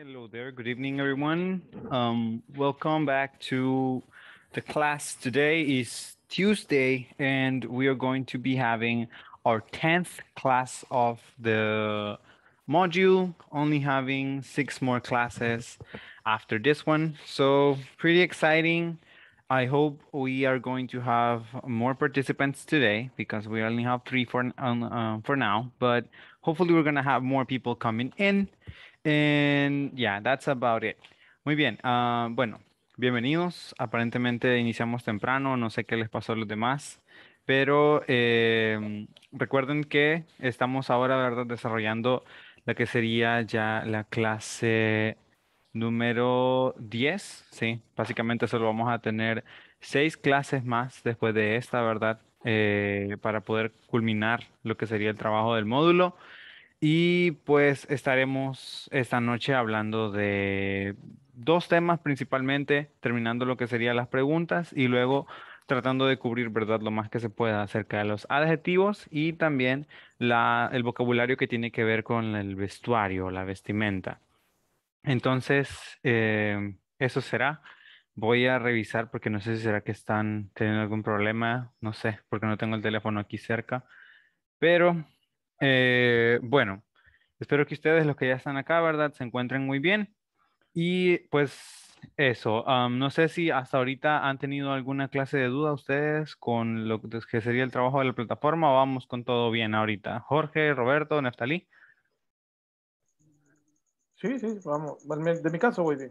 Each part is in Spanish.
Hello there. Good evening, everyone. Um, welcome back to the class. Today is Tuesday, and we are going to be having our 10th class of the module, only having six more classes after this one. So pretty exciting. I hope we are going to have more participants today because we only have three for, um, uh, for now, but hopefully we're going to have more people coming in And yeah, that's about it. Muy bien. Ah, bueno, bienvenidos. Aparentemente iniciamos temprano. No sé qué les pasó a los demás. Pero em, recuerden que estamos ahora, ¿verdad?, desarrollando la que sería ya la clase número 10. Sí, básicamente solo vamos a tener seis clases más después de esta, ¿verdad? Eh, para poder culminar lo que sería el trabajo del módulo. Y pues estaremos esta noche hablando de dos temas principalmente, terminando lo que serían las preguntas y luego tratando de cubrir, ¿verdad?, lo más que se pueda acerca de los adjetivos y también el vocabulario que tiene que ver con el vestuario, la vestimenta. Entonces, eh, eso será. Voy a revisar porque no sé si será que están teniendo algún problema, no sé, porque no tengo el teléfono aquí cerca, pero eh, bueno, espero que ustedes, los que ya están acá, ¿verdad? Se encuentren muy bien. Y pues eso, no sé si hasta ahorita han tenido alguna clase de duda ustedes con lo que sería el trabajo de la plataforma o vamos con todo bien ahorita. Jorge, Roberto, Neftalí. Sí, sí, vamos. De mi caso voy bien.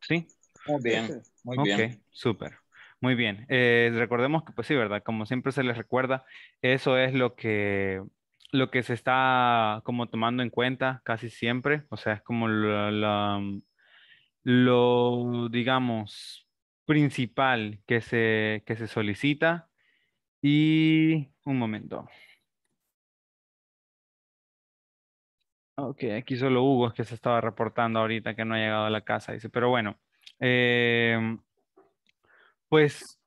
Sí. Muy bien, muy súper. Muy bien. Eh, recordemos que, pues sí, ¿verdad? Como siempre se les recuerda, eso es lo que lo que se está como tomando en cuenta casi siempre, o sea, es como mm, lo, digamos, principal que se, se solicita. Y un momento. Ok, aquí solo Hugo es que se estaba reportando ahorita que no ha llegado a la casa, dice, pero bueno, em, pues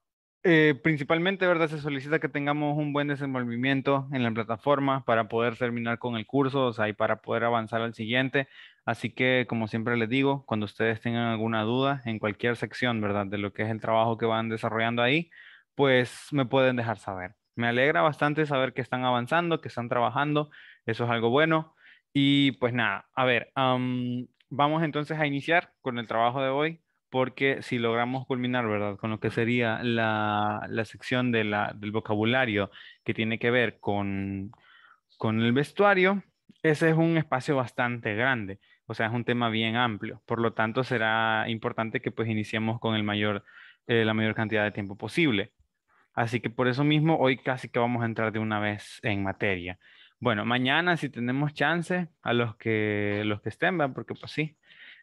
eh, principalmente, ¿verdad? Se solicita que tengamos un buen desenvolvimiento en la plataforma para poder terminar con el curso, o y para poder avanzar al siguiente. Así que, como siempre les digo, cuando ustedes tengan alguna duda en cualquier sección, ¿verdad? De lo que es el trabajo que van desarrollando ahí, pues me pueden dejar saber. Me alegra bastante saber que están avanzando, que están trabajando. Eso es algo bueno. Y pues nada, a ver, vamos entonces a iniciar con el trabajo de hoy porque si logramos culminar, ¿verdad? Con lo que sería la, sección de del vocabulario que tiene que ver con, el vestuario, ese es un espacio bastante grande, o sea, es un tema bien amplio. Por lo tanto, será importante que pues iniciemos con el mayor, eh, la mayor cantidad de tiempo posible. Así que por eso mismo, hoy casi que vamos a entrar de una vez en materia. Bueno, mañana si tenemos chance, a los que, los que estén, porque pues sí,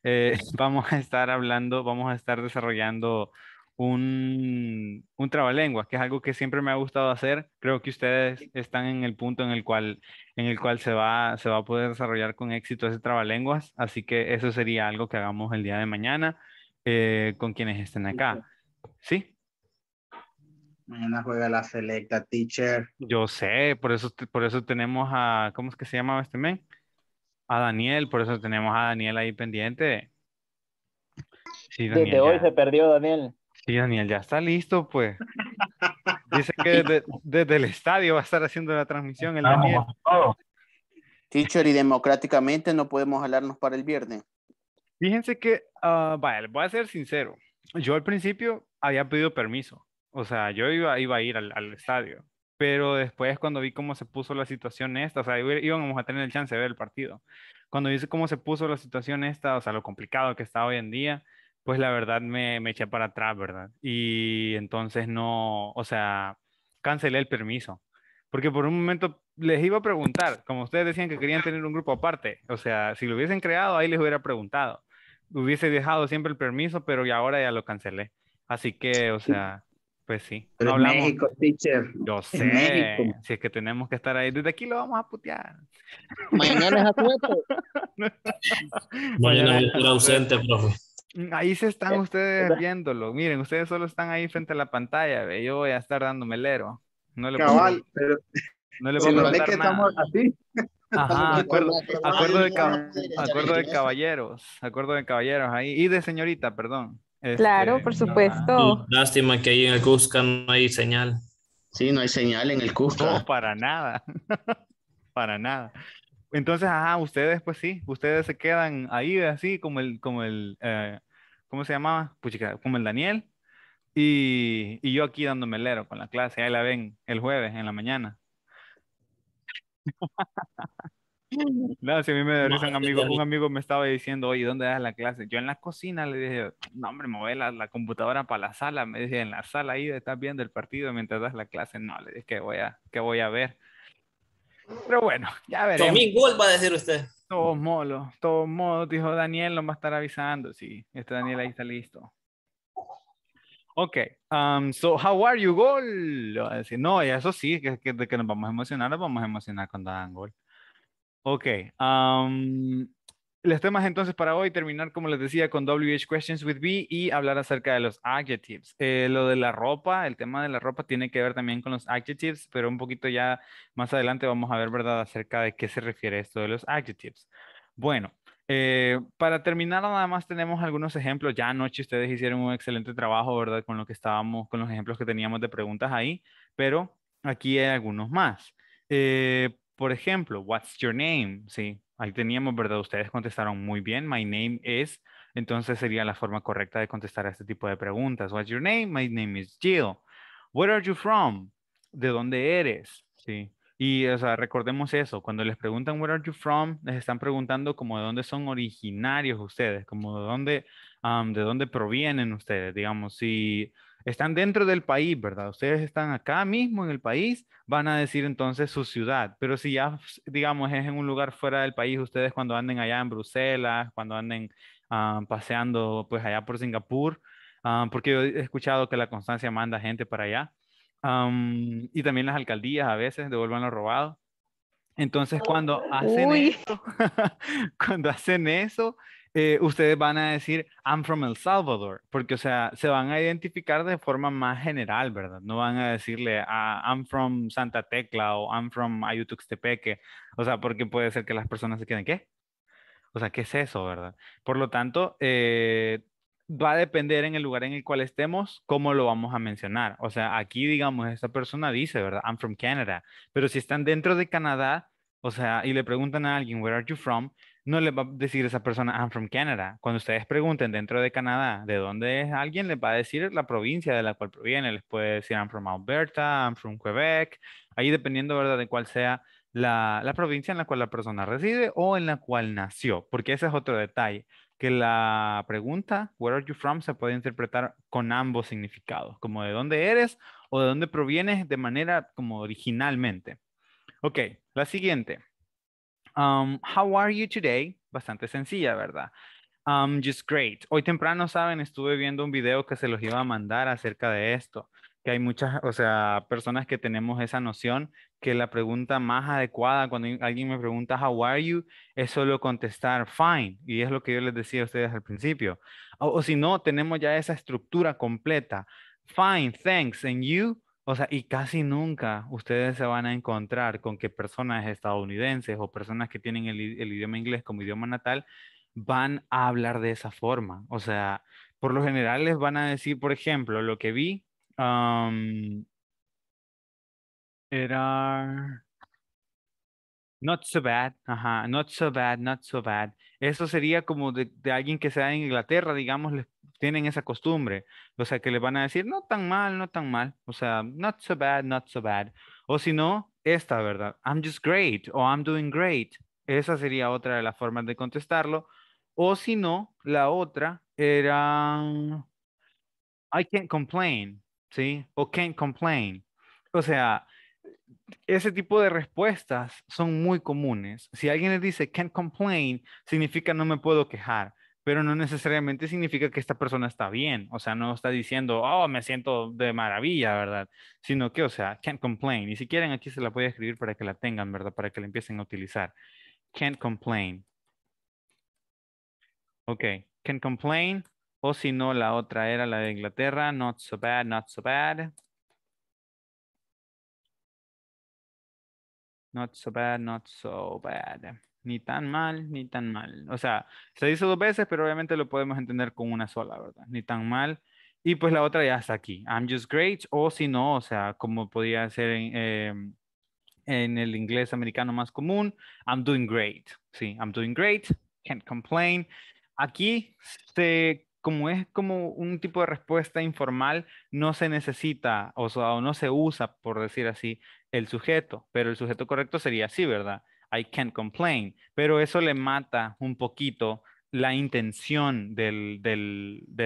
eh, vamos a estar hablando, vamos a estar desarrollando un, un trabalenguas, que es algo que siempre me ha gustado hacer. Creo que ustedes están en el punto en el cual, en el cual se, va, se va a poder desarrollar con éxito ese trabalenguas, así que eso sería algo que hagamos el día de mañana eh, con quienes estén acá. ¿Sí? Mañana juega la selecta, teacher. Yo sé, por eso, por eso tenemos a, ¿cómo es que se llamaba este men? a Daniel, por eso tenemos a Daniel ahí pendiente. Sí, desde hoy se perdió Daniel. Sí, Daniel, ya está listo, pues. Dice que desde, el estadio va a estar haciendo la transmisión el Daniel. Teacher, y democráticamente no podemos jalarnos para el viernes. Fíjense que, uh, voy a ser sincero. Yo al principio había pedido permiso. O sea, yo iba, iba a ir al estadio pero después cuando vi cómo se puso la situación esta, o sea, íbamos a tener el chance de ver el partido. Cuando vi cómo se puso la situación esta, o sea, lo complicado que está hoy en día, pues la verdad me, me eché para atrás, ¿verdad? Y entonces no, o sea, cancelé el permiso. Porque por un momento les iba a preguntar, como ustedes decían que querían tener un grupo aparte, o sea, si lo hubiesen creado, ahí les hubiera preguntado. Hubiese dejado siempre el permiso, pero ya ahora ya lo cancelé. Así que, o sea, pues sí. Pero no hablamos. México, teacher. Yo sé. Si es que tenemos que estar ahí. Desde aquí lo vamos a putear. Mañana es cuatro. Mañana les a ausente, profe. Ahí se están eh, ustedes viéndolo. Miren, ustedes solo están ahí frente a la pantalla. Yo voy a estar dándome lero. No le Cabal, pero... No le puedo si que estamos así. Ajá, acuerdo, acuerdo, de, acuerdo de caballeros. Acuerdo de caballeros ahí. Y de señorita, perdón claro, este, por supuesto. Mm, lástima que ahí en el Cusca no hay señal. Sí, no hay señal en el Cusca. No, para nada. para nada. Entonces, ajá, ustedes, pues sí, ustedes se quedan ahí así como el, como el, eh, ¿cómo se llamaba? como el Daniel. Y, yo aquí dándome lero con la clase. Ahí la ven el jueves en la mañana. No, si a mí me amigos, un amigo, me estaba diciendo, oye, ¿dónde das la clase? Yo en la cocina le dije, no, hombre, mueve la, la, computadora para la sala. Me dice, en la sala ahí estás viendo el partido mientras das la clase. No, le dije, ¿qué voy a, qué voy a ver? Pero bueno, ya veremos. Domingo va a decir usted. Todo molo todo modo, dijo Daniel, lo va a estar avisando. Sí, este Daniel ahí está listo. Ok, um, so how are you, gol? No, eso sí, que, que, que nos vamos a emocionar, nos vamos a emocionar cuando hagan gol. Ok. los temas entonces para hoy, terminar como les decía con WH Questions with B y hablar acerca de los adjectives. Eh, lo de la ropa, el tema de la ropa tiene que ver también con los adjectives, pero un poquito ya más adelante vamos a ver, ¿verdad?, acerca de qué se refiere esto de los adjectives. Bueno, eh, para terminar, nada más tenemos algunos ejemplos. Ya anoche ustedes hicieron un excelente trabajo, ¿verdad? Con lo que estábamos, con los ejemplos que teníamos de preguntas ahí, pero aquí hay algunos más. Eh, por ejemplo, what's your name? Sí, ahí teníamos, ¿verdad? Ustedes contestaron muy bien. My name is. Entonces sería la forma correcta de contestar a este tipo de preguntas. What's your name? My name is Jill. Where are you from? ¿De dónde eres? Sí. Y, recordemos eso. Cuando les preguntan where are you from, les están preguntando como de dónde son originarios ustedes, como de dónde, de dónde provienen ustedes. Digamos, si están dentro del país, ¿verdad? Ustedes están acá mismo en el país, van a decir entonces su ciudad, pero si ya, digamos, es en un lugar fuera del país, ustedes cuando anden allá en Bruselas, cuando anden ah, paseando pues allá por Singapur, ah, porque he escuchado que la Constancia manda gente para allá, y también las alcaldías a veces devuelvan lo robado. Entonces, cuando oh, hacen, eso, cuando hacen eso, eh, ustedes van a decir, I'm from El Salvador, porque, o sea, se van a identificar de forma más general, ¿verdad? No van a decirle, ah, I'm from Santa Tecla o I'm from Ayutuxtepeque, o sea, porque puede ser que las personas se queden, ¿qué? O sea, ¿qué es eso, verdad? Por lo tanto, eh, va a depender en el lugar en el cual estemos, cómo lo vamos a mencionar. O sea, aquí, digamos, esta persona dice, ¿verdad? I'm from Canada. Pero si están dentro de Canadá, o sea, y le preguntan a alguien, where are you from? no le va a decir esa persona, I'm from Canada. Cuando ustedes pregunten dentro de Canadá de dónde es alguien, les va a decir la provincia de la cual proviene. Les puede decir, I'm from Alberta, I'm from Quebec. Ahí dependiendo, ¿verdad?, de cuál sea la, la provincia en la cual la persona reside o en la cual nació. Porque ese es otro detalle, que la pregunta, where are you from, se puede interpretar con ambos significados, como de dónde eres o de dónde provienes de manera como originalmente. Ok, la siguiente. Um, how are you today? Bastante sencilla, ¿verdad? Um, just great. Hoy temprano, saben, estuve viendo un video que se los iba a mandar acerca de esto, que hay muchas, o sea, personas que tenemos esa noción que la pregunta más adecuada cuando alguien me pregunta how are you es solo contestar fine y es lo que yo les decía a ustedes al principio. o si no, tenemos ya esa estructura completa. Fine, thanks, and you o sea, y casi nunca ustedes se van a encontrar con que personas estadounidenses o personas que tienen el, idioma inglés como idioma natal van a hablar de esa forma. O sea, por lo general les van a decir, por ejemplo, lo que vi era not so bad, ajá, not so bad, not so bad. Eso sería como de, de alguien que sea en Inglaterra, digamos, les tienen esa costumbre, o sea, que le van a decir, no tan mal, no tan mal, o sea, not so bad, not so bad, o si no, esta, ¿verdad? I'm just great o I'm doing great, esa sería otra de las formas de contestarlo, o si no, la otra era, I can't complain, ¿sí? O can't complain, o sea, ese tipo de respuestas son muy comunes. Si alguien le dice can't complain, significa no me puedo quejar pero no necesariamente significa que esta persona está bien, o sea, no está diciendo, oh, me siento de maravilla, ¿verdad? Sino que, o sea, can't complain, y si quieren aquí se la voy a escribir para que la tengan, ¿verdad? Para que la empiecen a utilizar. Can't complain. Ok, can complain, o si no, la otra era la de Inglaterra, not so bad, not so bad. Not so bad, not so bad ni tan mal, ni tan mal. O sea, se dice dos veces, pero obviamente lo podemos entender con una sola, ¿verdad? Ni tan mal. Y pues la otra ya está aquí. I'm just great. O si no, o sea, como podría ser em, en, el inglés americano más común, I'm doing great. Sí, I'm doing great. Can't complain. Aquí, se, como es como un tipo de respuesta informal, no se necesita o, o no se usa, por decir así, el sujeto. Pero el sujeto correcto sería sí, ¿verdad? I can't complain, pero eso le mata un poquito la intención de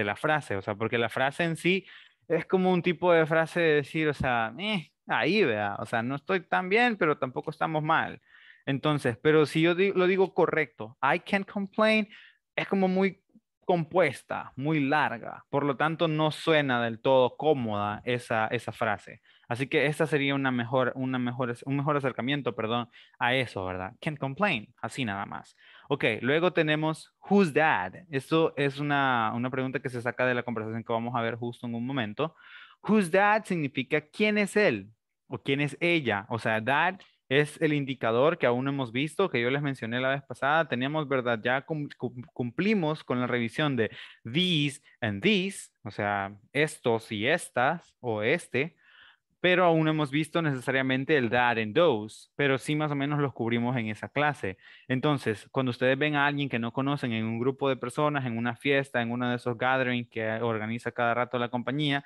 la frase, o sea, porque la frase en sí es como un tipo de frase de decir, o sea, eh, ahí, vea, o sea, no estoy tan bien, pero tampoco estamos mal. Entonces, pero si yo lo digo correcto, I can't complain, es como muy compuesta, muy larga, por lo tanto no suena del todo cómoda esa, frase. Así que esta sería una mejor, una mejor, un mejor acercamiento, perdón, a eso, ¿verdad? Can't complain, así nada más. Ok, luego tenemos Who's that? Esto es una, pregunta que se saca de la conversación que vamos a ver justo en un momento. Who's that significa quién es él o quién es ella. O sea, that es el indicador que aún no hemos visto, que yo les mencioné la vez pasada. Teníamos, ¿verdad? Ya cumplimos con la revisión de these and these, o sea, estos y estas, o este, pero aún no hemos visto necesariamente el that and those, pero sí más o menos los cubrimos en esa clase. Entonces, cuando ustedes ven a alguien que no conocen en un grupo de personas, en una fiesta, en uno de esos gatherings que organiza cada rato la compañía,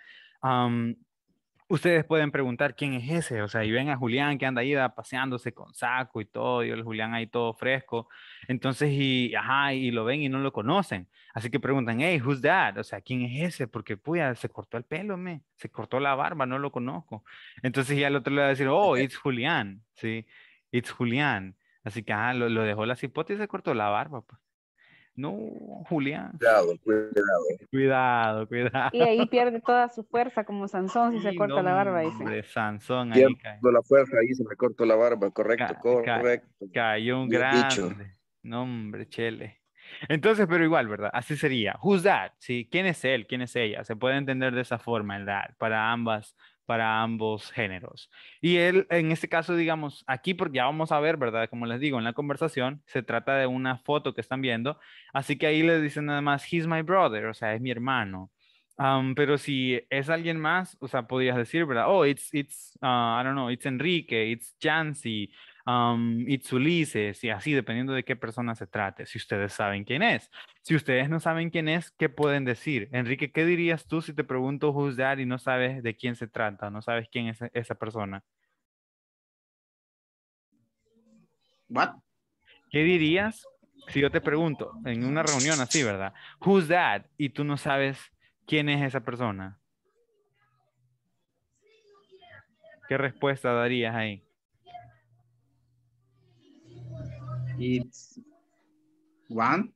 Ustedes pueden preguntar quién es ese, o sea, y ven a Julián que anda ahí paseándose con saco y todo, y el Julián ahí todo fresco. Entonces, y, ajá, y lo ven y no lo conocen. Así que preguntan, hey, who's that? O sea, ¿quién es ese? Porque, puya, se cortó el pelo, me, se cortó la barba, no lo conozco. Entonces ya el otro le va a decir, oh, it's Julián, ¿sí? It's Julián. Así que, ajá, lo, dejó las hipótesis, y se cortó la barba, pues. No, Julián. Cuidado, cuidado. Cuidado, cuidado. Y ahí pierde toda su fuerza, como Sansón, si se corta la barba. Dice. Hombre, Sansón ahí cae. la fuerza, ahí se me cortó la barba, correcto, correcto. cayó un gran. No, hombre, chele. Entonces, pero igual, ¿verdad? Así sería. Who's that? ¿Sí? ¿Quién es él? ¿Quién es ella? Se puede entender de esa forma, ¿verdad? Para ambas para ambos géneros. Y él, en este caso, digamos, aquí, porque ya vamos a ver, ¿verdad? Como les digo, en la conversación se trata de una foto que están viendo, así que ahí le dicen nada más, he's my brother, o sea, es mi hermano. pero si es alguien más, o sea, podrías decir, ¿verdad? Oh, it's, it's, uh, I don't know, it's Enrique, it's Jancy, um, Itzulises y así, dependiendo de qué persona se trate, si ustedes saben quién es. Si ustedes no saben quién es, ¿qué pueden decir? Enrique, ¿qué dirías tú si te pregunto who's that y no sabes de quién se trata, no sabes quién es e, esa persona? What? ¿Qué dirías si yo te pregunto en una reunión así, verdad? Who's that? Y tú no sabes quién es esa persona. ¿Qué respuesta darías ahí? It's one.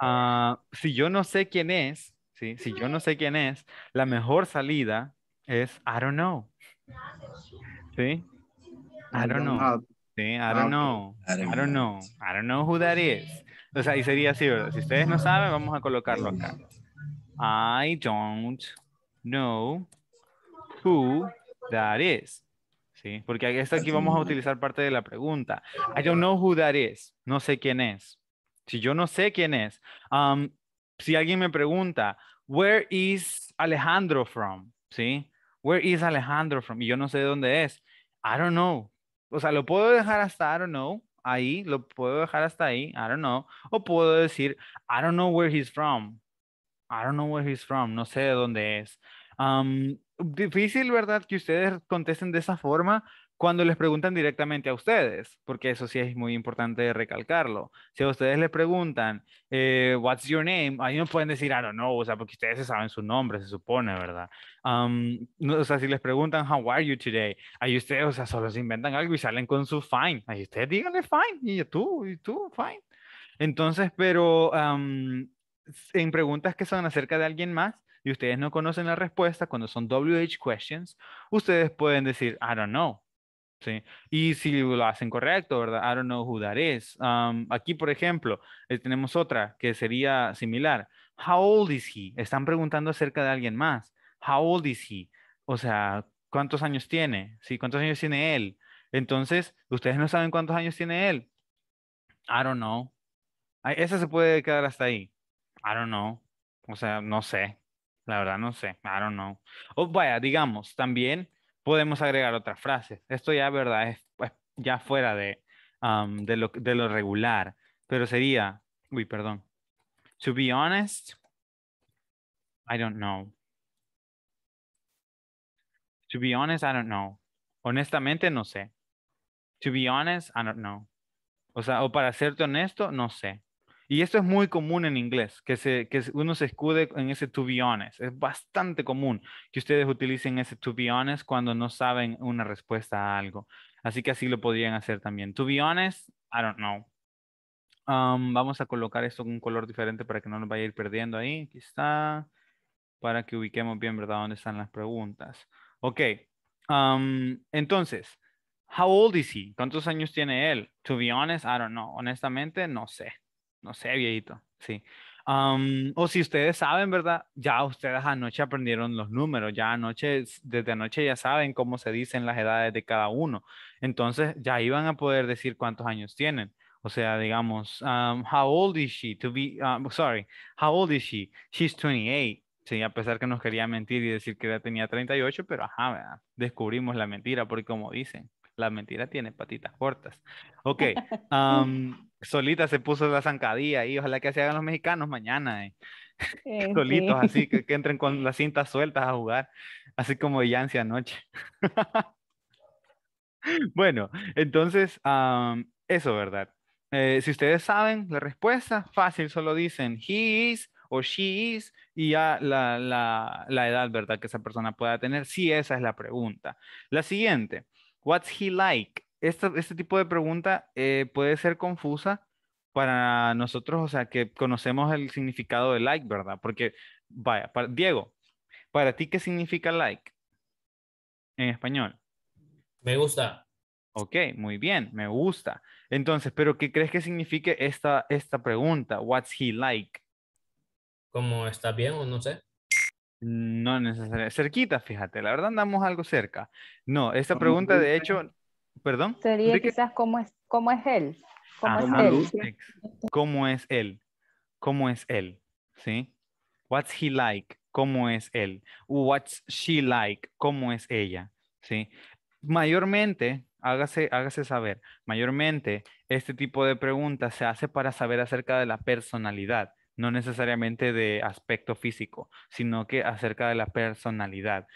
Uh, si yo no sé quién es, ¿sí? si yo no sé quién es, la mejor salida es I don't know. ¿Sí? I don't know. Ah, ¿Sí? I ah, don't know. I don't know. I don't know who that is. O sea, y sería así, ¿verdad? Si ustedes no saben, vamos a colocarlo acá. I don't know who that is. ¿sí? Porque esta aquí vamos a utilizar parte de la pregunta. I don't know who that is. No sé quién es. Si yo no sé quién es, um, si alguien me pregunta, where is Alejandro from? ¿Sí? Where is Alejandro from? Y yo no sé de dónde es. I don't know. O sea, lo puedo dejar hasta I don't know. Ahí, lo puedo dejar hasta ahí. I don't know. O puedo decir, I don't know where he's from. I don't know where he's from. No sé de dónde es. Um, difícil, ¿verdad?, que ustedes contesten de esa forma cuando les preguntan directamente a ustedes, porque eso sí es muy importante recalcarlo. Si a ustedes les preguntan, eh, what's your name? Ahí no pueden decir, I no, o sea, porque ustedes saben su nombre, se supone, ¿verdad? o sea, si les preguntan, how are you today? Ahí ustedes, o sea, solo se inventan algo y salen con su fine. Ahí ustedes díganle fine, y tú, y tú, fine. Entonces, pero en preguntas que son acerca de alguien más, y ustedes no conocen la respuesta, cuando son WH questions, ustedes pueden decir, I don't know. ¿Sí? Y si lo hacen correcto, ¿verdad? I don't know who that is. Um, aquí, por ejemplo, eh, tenemos otra que sería similar. How old is he? Están preguntando acerca de alguien más. How old is he? O sea, ¿cuántos años tiene? ¿Sí? ¿Cuántos años tiene él? Entonces, ustedes no saben cuántos años tiene él. I don't know. Esa se puede quedar hasta ahí. I don't know. O sea, no sé. La verdad no sé, I don't know. O oh, vaya, digamos, también podemos agregar otras frases. Esto ya, verdad, es, pues ya fuera de, um, de, lo, de lo regular, pero sería, uy, perdón. To be honest, I don't know. To be honest, I don't know. Honestamente, no sé. To be honest, I don't know. O sea, o para serte honesto, no sé. Y esto es muy común en inglés, que, se, uno se escude en ese to be honest. Es bastante común que ustedes utilicen ese to be honest cuando no saben una respuesta a algo. Así que así lo podrían hacer también. To be honest, I don't know. Um, vamos a colocar esto en un color diferente para que no nos vaya a ir perdiendo ahí. Aquí está. Para que ubiquemos bien, ¿verdad? Dónde están las preguntas. Ok. Um, entonces, how old is he? ¿Cuántos años tiene él? To be honest, I don't know. Honestamente, no sé no sé, viejito, sí. o si ustedes saben, ¿verdad? Ya ustedes anoche aprendieron los números, ya anoche, desde anoche ya saben cómo se dicen las edades de cada uno. Entonces ya iban a poder decir cuántos años tienen. O sea, digamos, how old is she? To be, sorry, how old is she? She's 28. Sí, a pesar que nos quería mentir y decir que ya tenía 38, pero ajá, ¿verdad? descubrimos la mentira, porque como dicen. La mentira tiene patitas cortas. Ok, solita se puso la zancadilla y ojalá que se hagan los mexicanos mañana. Eh. Este. Solitos, así que, entren con las cintas sueltas a jugar, así como Yancy anoche. bueno, entonces, eso, ¿verdad? Eh, si ustedes saben la respuesta, fácil, solo dicen he is o she is y ya la, edad, ¿verdad? Que esa persona pueda tener, si sí, esa es la pregunta. La siguiente, What's he like? Este, este tipo de pregunta eh, puede ser confusa para nosotros, o sea, que conocemos el significado de like, ¿verdad? Porque, vaya, Diego, ¿para ti qué significa like en español? Me gusta. Ok, muy bien, me gusta. Entonces, ¿pero qué crees que signifique esta, esta pregunta? What's he like? Como está bien o no sé. No necesariamente. Cerquita, fíjate, la verdad andamos algo cerca. No, esta pregunta de hecho, perdón. Sería quizás cómo es, cómo es él. Ah, ¿Cómo, es él? ¿Cómo es él? ¿Sí? What's he like? ¿Cómo es él? What's she like? ¿Cómo es ella? ¿Sí? Mayormente, hágase, hágase saber, mayormente este tipo de preguntas se hace para saber acerca de la personalidad no necesariamente de aspecto físico, sino que acerca de la personalidad,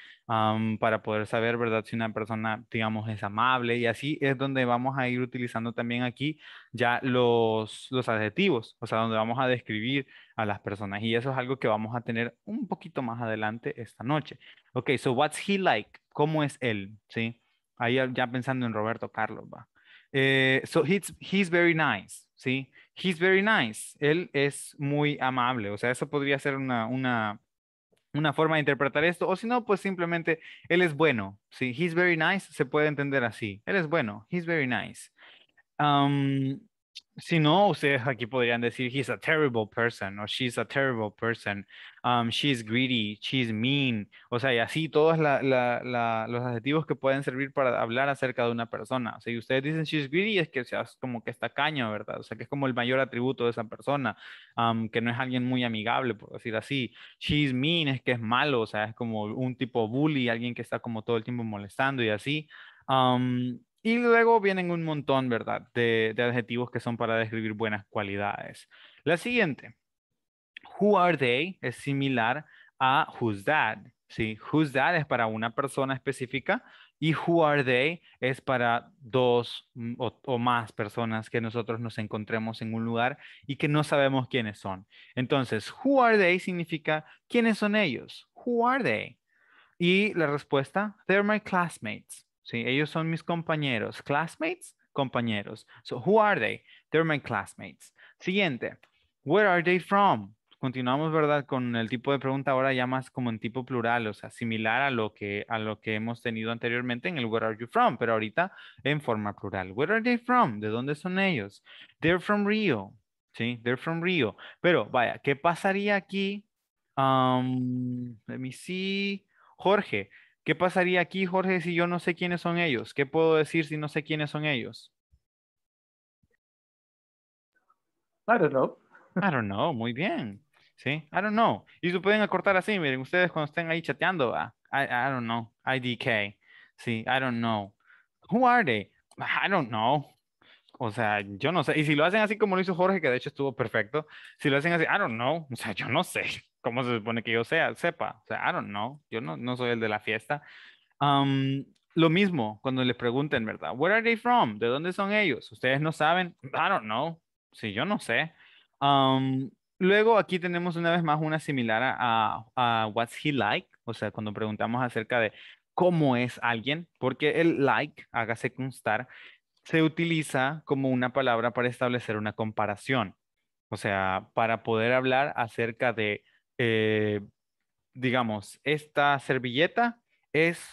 para poder saber, ¿verdad? Si una persona, digamos, es amable y así es donde vamos a ir utilizando también aquí ya los, los adjetivos, o sea, donde vamos a describir a las personas y eso es algo que vamos a tener un poquito más adelante esta noche. Ok, so what's he like? ¿Cómo es él? ¿Sí? Ahí ya pensando en Roberto Carlos, va. Eh, so he's, he's very nice, ¿sí? He's very nice. Él es muy amable. O sea, eso podría ser una, una, forma de interpretar esto. O si no, pues simplemente él es bueno, ¿sí? He's very nice se puede entender así. Él es bueno. He's very nice. Um, si no, ustedes aquí podrían decir, he's a terrible person o she's a terrible person, um, she's greedy, she's mean, o sea, y así todos los adjetivos que pueden servir para hablar acerca de una persona. O sea, y ustedes dicen she's greedy es que o como que está caño, ¿verdad? O sea, que es como el mayor atributo de esa persona, um, que no es alguien muy amigable, por decir así. She's mean es que es malo, o sea, es como un tipo bully, alguien que está como todo el tiempo molestando y así. Um, y luego vienen un montón, ¿verdad?, de, adjetivos que son para describir buenas cualidades. La siguiente, who are they, es similar a who's dad Sí, who's dad es para una persona específica y who are they es para dos mm, o, o, más personas que nosotros nos encontremos en un lugar y que no sabemos quiénes son. Entonces, who are they significa quiénes son ellos. Who are they? Y la respuesta, they're my classmates. Sí, ellos son mis compañeros. Classmates, compañeros. So, who are they? They're my classmates. Siguiente. Where are they from? Continuamos, ¿verdad? Con el tipo de pregunta ahora ya más como en tipo plural, o sea, similar a lo que, a lo que hemos tenido anteriormente en el Where are you from? Pero ahorita en forma plural. Where are they from? ¿De dónde son ellos? They're from Rio. Sí, they're from Rio. Pero vaya, ¿qué pasaría aquí? Um, let me see. Jorge, ¿Qué pasaría aquí, Jorge, si yo no sé quiénes son ellos? ¿Qué puedo decir si no sé quiénes son ellos? I don't know. I don't know, muy bien. Sí, I don't know. Y se pueden acortar así, miren, ustedes cuando estén ahí chateando, ah, I, I don't know, IDK. Sí, I don't know. Who are they? I don't know. O sea, yo no sé. Y si lo hacen así como lo hizo Jorge, que de hecho estuvo perfecto, si lo hacen así, I don't know. O sea, yo no sé cómo se supone que yo sea, sepa. O sea, I don't know. Yo no, soy el de la fiesta. lo mismo cuando les pregunten, ¿verdad? Where are they from? ¿De dónde son ellos? Ustedes no saben. I don't know. Si sí, yo no sé. luego aquí tenemos una vez más una similar a, a what's he like. O sea, cuando preguntamos acerca de cómo es alguien, porque el like, hágase constar, se utiliza como una palabra para establecer una comparación, o sea, para poder hablar acerca de, eh, digamos, esta servilleta es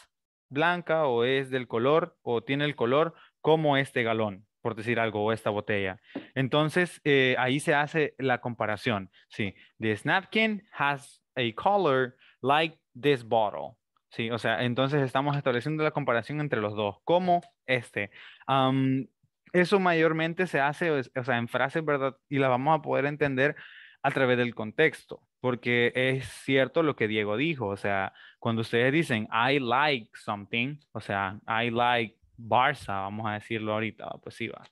blanca o es del color o tiene el color como este galón, por decir algo, o esta botella. Entonces, eh, ahí se hace la comparación, ¿sí? This napkin has a color like this bottle. Sí, o sea, entonces estamos estableciendo la comparación entre los dos. ¿Cómo este? eso mayormente se hace, o sea, en frases, ¿verdad? Y las vamos a poder entender a través del contexto, porque es cierto lo que Diego dijo, o sea, cuando ustedes dicen I like something, o sea, I like Barça, vamos a decirlo ahorita, pues sí va.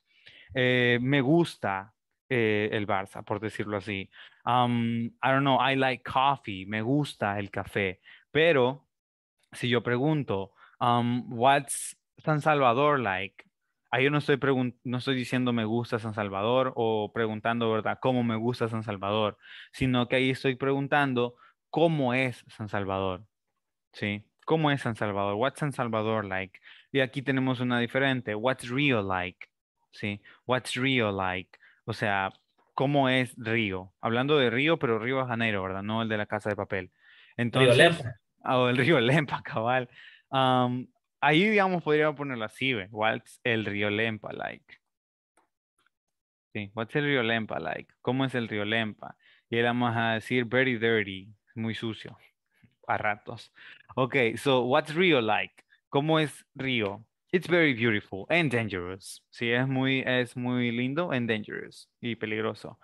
Eh, me gusta eh, el Barça, por decirlo así. I don't know, I like coffee, me gusta el café, pero si yo pregunto, um, what's San Salvador like? Ahí yo no estoy, no estoy diciendo me gusta San Salvador o preguntando, ¿verdad?, cómo me gusta San Salvador, sino que ahí estoy preguntando cómo es San Salvador. ¿Sí? ¿Cómo es San Salvador? What's San Salvador like? Y aquí tenemos una diferente. What's Rio like? ¿Sí? What's Rio like? O sea, ¿cómo es Río? Hablando de Río, pero Río de Janeiro, ¿verdad? No el de la casa de papel. Entonces, o el río Lempa, cabal. ahí, digamos, podríamos ponerlo así, ¿ve? What's el río Lempa like? Sí, what's el río Lempa like? ¿Cómo es el río Lempa? Y le vamos a decir very dirty, muy sucio, a ratos. Ok, so what's río like? ¿Cómo es Río? It's very beautiful and dangerous. Sí, es muy, es muy lindo and dangerous y peligroso.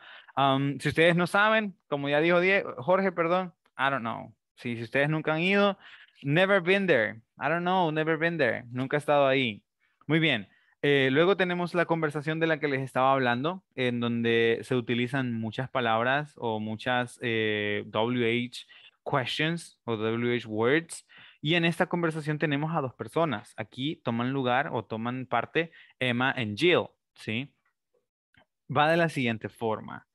si ustedes no saben, como ya dijo Jorge, perdón, I don't know. Si, ustedes nunca han ido, never been there. I don't know, never been there. Nunca he estado ahí. Muy bien. Eh, luego tenemos la conversación de la que les estaba hablando, en donde se utilizan muchas palabras o muchas WH eh, questions o WH words. Y en esta conversación tenemos a dos personas. Aquí toman lugar o toman parte Emma and Jill, ¿sí? Va de la siguiente forma.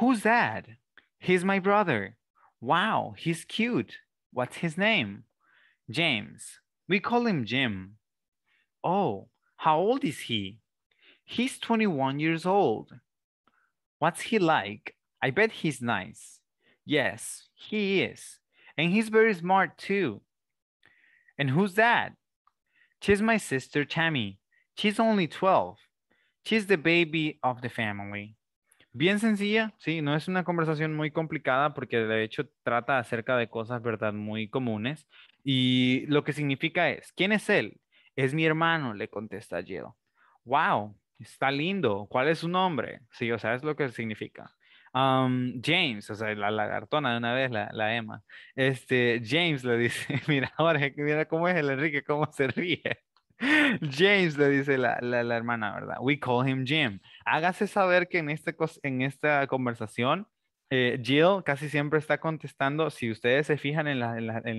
Who's that? He's my brother. Wow, he's cute. What's his name? James. We call him Jim. Oh, how old is he? He's 21 years old. What's he like? I bet he's nice. Yes, he is. And he's very smart too. And who's that? She's my sister, Tammy. She's only 12. She's the baby of the family. bien sencilla, sí, no es una conversación muy complicada porque de hecho trata acerca de cosas, ¿verdad?, muy comunes. Y lo que significa es, ¿quién es él? Es mi hermano, le contesta Yedo. ¡Wow! Está lindo. ¿Cuál es su nombre? Sí, o sea, es lo que significa. Um, James, o sea, la lagartona de una vez, la, la, Emma. Este, James le dice, mira, mira cómo es el Enrique, cómo se ríe. James le dice la, la, la hermana, ¿verdad? We call him Jim hágase saber que en, este esta conversación eh, Jill casi siempre está contestando, si ustedes se fijan en,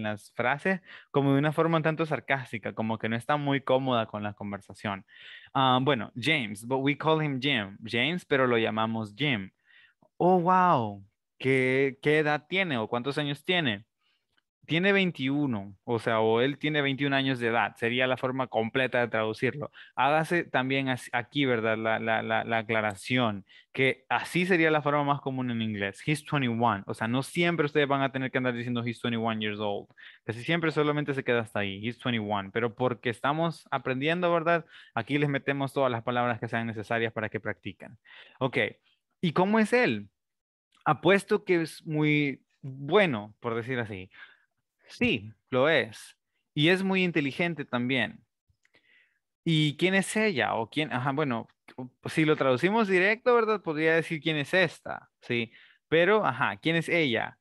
las frases, como de una forma un tanto sarcástica, como que no está muy cómoda con la conversación. Ah, bueno, James, we call him Jim. James, pero lo llamamos Jim. Oh, wow. ¿Qué edad tiene o cuántos años tiene? tiene 21, o sea, o él tiene 21 años de edad, sería la forma completa de traducirlo. Hágase también aquí, ¿verdad? La, la, la, aclaración, que así sería la forma más común en inglés, he's 21, o sea, no siempre ustedes van a tener que andar diciendo he's 21 years old, casi siempre solamente se queda hasta ahí, he's 21, pero porque estamos aprendiendo, ¿verdad? Aquí les metemos todas las palabras que sean necesarias para que practiquen. Ok, ¿y cómo es él? Apuesto que es muy bueno, por decir así. Sí, lo es. Y es muy inteligente también. ¿Y quién es ella? O quién, bueno, pues si lo traducimos directo, ¿verdad? Podría decir quién es esta, ¿sí? Pero, ajá, ¿quién es ella?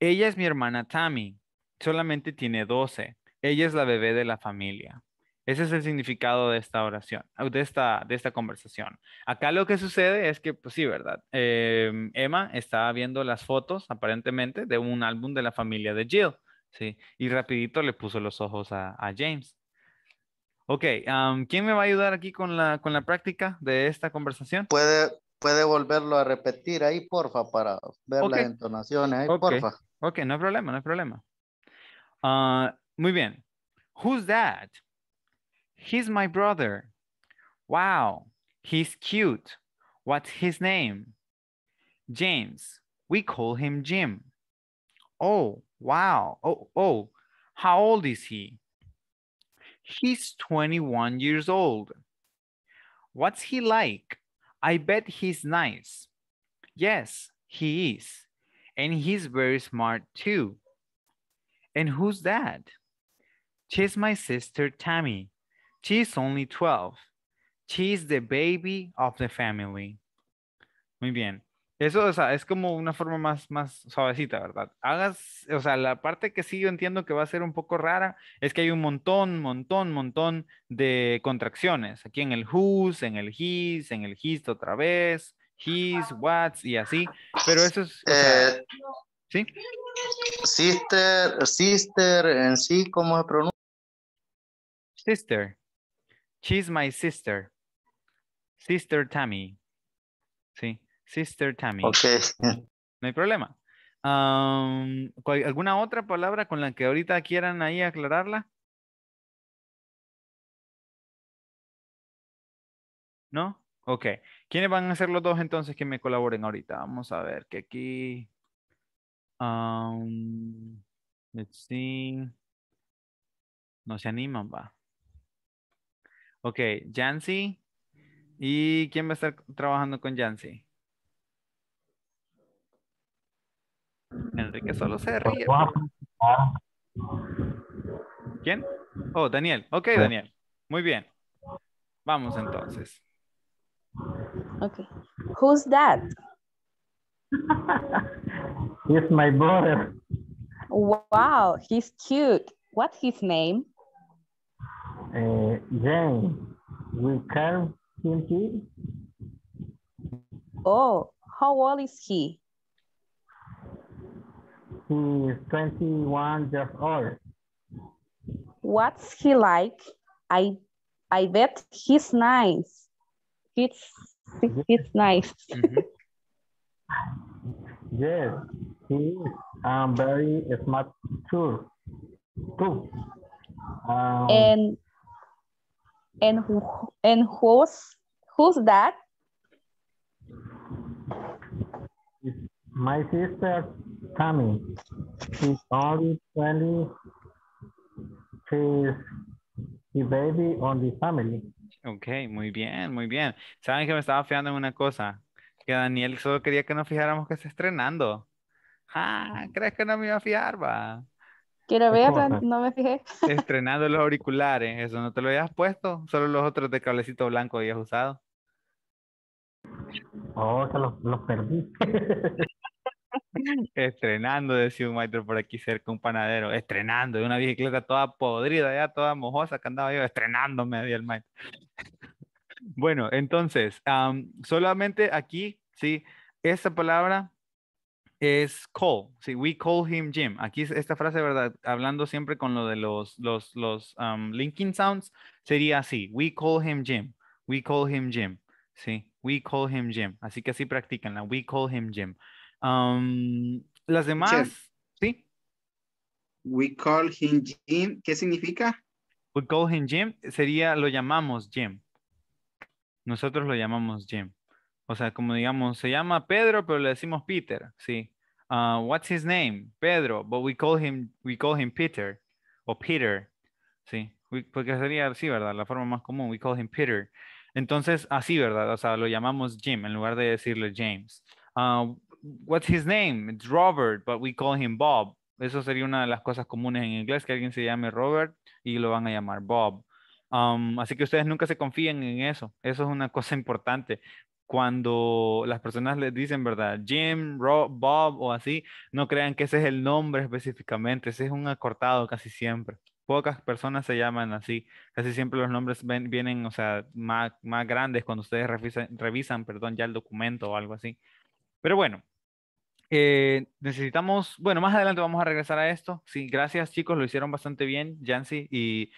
Ella es mi hermana Tammy, solamente tiene 12. Ella es la bebé de la familia. Ese es el significado de esta oración, de esta, conversación. Acá lo que sucede es que, pues sí, ¿verdad? Eh, Emma está viendo las fotos, aparentemente, de un álbum de la familia de Jill Sí, y rapidito le puso los ojos a, James. Ok, ¿quién me va a ayudar aquí con la, práctica de esta conversación? Puede, puede volverlo a repetir ahí, porfa, para ver las entonaciones ahí, porfa. Ok, no hay problema, no hay problema. Ah, muy bien. Who's that? He's my brother. Wow, he's cute. What's his name? James. We call him Jim. Oh, wow. Oh, oh, how old is he? He's 21 years old. What's he like? I bet he's nice. Yes, he is. And he's very smart too. And who's that? She's my sister Tammy. She's only 12. She's the baby of the family. Muy bien. Eso, o sea, es como una forma más, más suavecita, ¿verdad? Hagas, o sea, la parte que sí yo entiendo que va a ser un poco rara es que hay un montón, montón, montón de contracciones. Aquí en el who's, en el his, en el his otra vez, his, what's y así. Pero eso es... Eh, ¿Sí? Sister, sister en sí, ¿cómo se pronuncia? Sister. She's my sister. Sister Tammy. Sí. Sister Tammy. Okay, No hay problema. ¿Alguna otra palabra con la que ahorita quieran ahí aclararla? ¿No? Ok. ¿Quiénes van a ser los dos entonces que me colaboren ahorita? Vamos a ver que aquí. let's see. No se animan, va. Ok, Jancy. ¿Y quién va a estar trabajando con Jancy? Enrique solo se ríe. ¿Quién? Oh, Daniel. Ok, Daniel. Muy bien. Vamos entonces. Okay, Who's that? he's my brother. Wow, he's cute. What's his name? Uh, Jane. We call him here. Oh, how old is he? he is 21 years old. What's he like? I I bet he's nice. He's he's nice. Mm -hmm. yes, he is um, very smart too. too. Um, and and who and who's who's that? My sister Tammy is only 20. She's the baby on family. Ok, muy bien, muy bien. Saben que me estaba fijando en una cosa, que Daniel solo quería que nos fijáramos que está estrenando. Ah, ¿crees que no me iba a fiar, va? Quiero ver, no me fijé. Estrenando los auriculares, eso no te lo habías puesto, solo los otros de cablecito blanco habías usado. Oh, se los perdí. Estrenando, decía un maestro por aquí cerca, un panadero. Estrenando, de una bicicleta toda podrida, ya toda mojosa que andaba yo. Estrenándome, decía el maestro. Bueno, entonces, solamente aquí, sí, esta palabra es call, sí, we call him Jim. Aquí esta frase, ¿verdad? Hablando siempre con lo de los, los, los linking sounds, sería así, we call him Jim, we call him Jim, sí, we call him Jim. Así que así practican la we call him Jim las demás, ¿sí? We call him Jim. ¿Qué significa? We call him Jim sería lo llamamos Jim. Nosotros lo llamamos Jim. O sea, como digamos, se llama Pedro, pero le decimos Peter, sí. Ah, what's his name? Pedro, but we call him we call him Peter o Peter, sí. porque sería así, ¿verdad? La forma más común, we call him Peter. Entonces, así, ¿verdad? O sea, lo llamamos Jim en lugar de decirle James. Uh, what's his name? It's Robert, but we call him Bob. Eso sería una de las cosas comunes en inglés, que alguien se llame Robert y lo van a llamar Bob. Um, así que ustedes nunca se confíen en eso. Eso es una cosa importante. Cuando las personas les dicen, ¿verdad? Jim, Rob, Bob o así, no crean que ese es el nombre específicamente. Ese es un acortado casi siempre. Pocas personas se llaman así. Casi siempre los nombres vienen, o sea, más, más grandes cuando ustedes revisan, revisan, perdón, ya el documento o algo así. Pero bueno, eh, necesitamos, bueno, más adelante vamos a regresar a esto. Sí, gracias chicos, lo hicieron bastante bien, Jancy y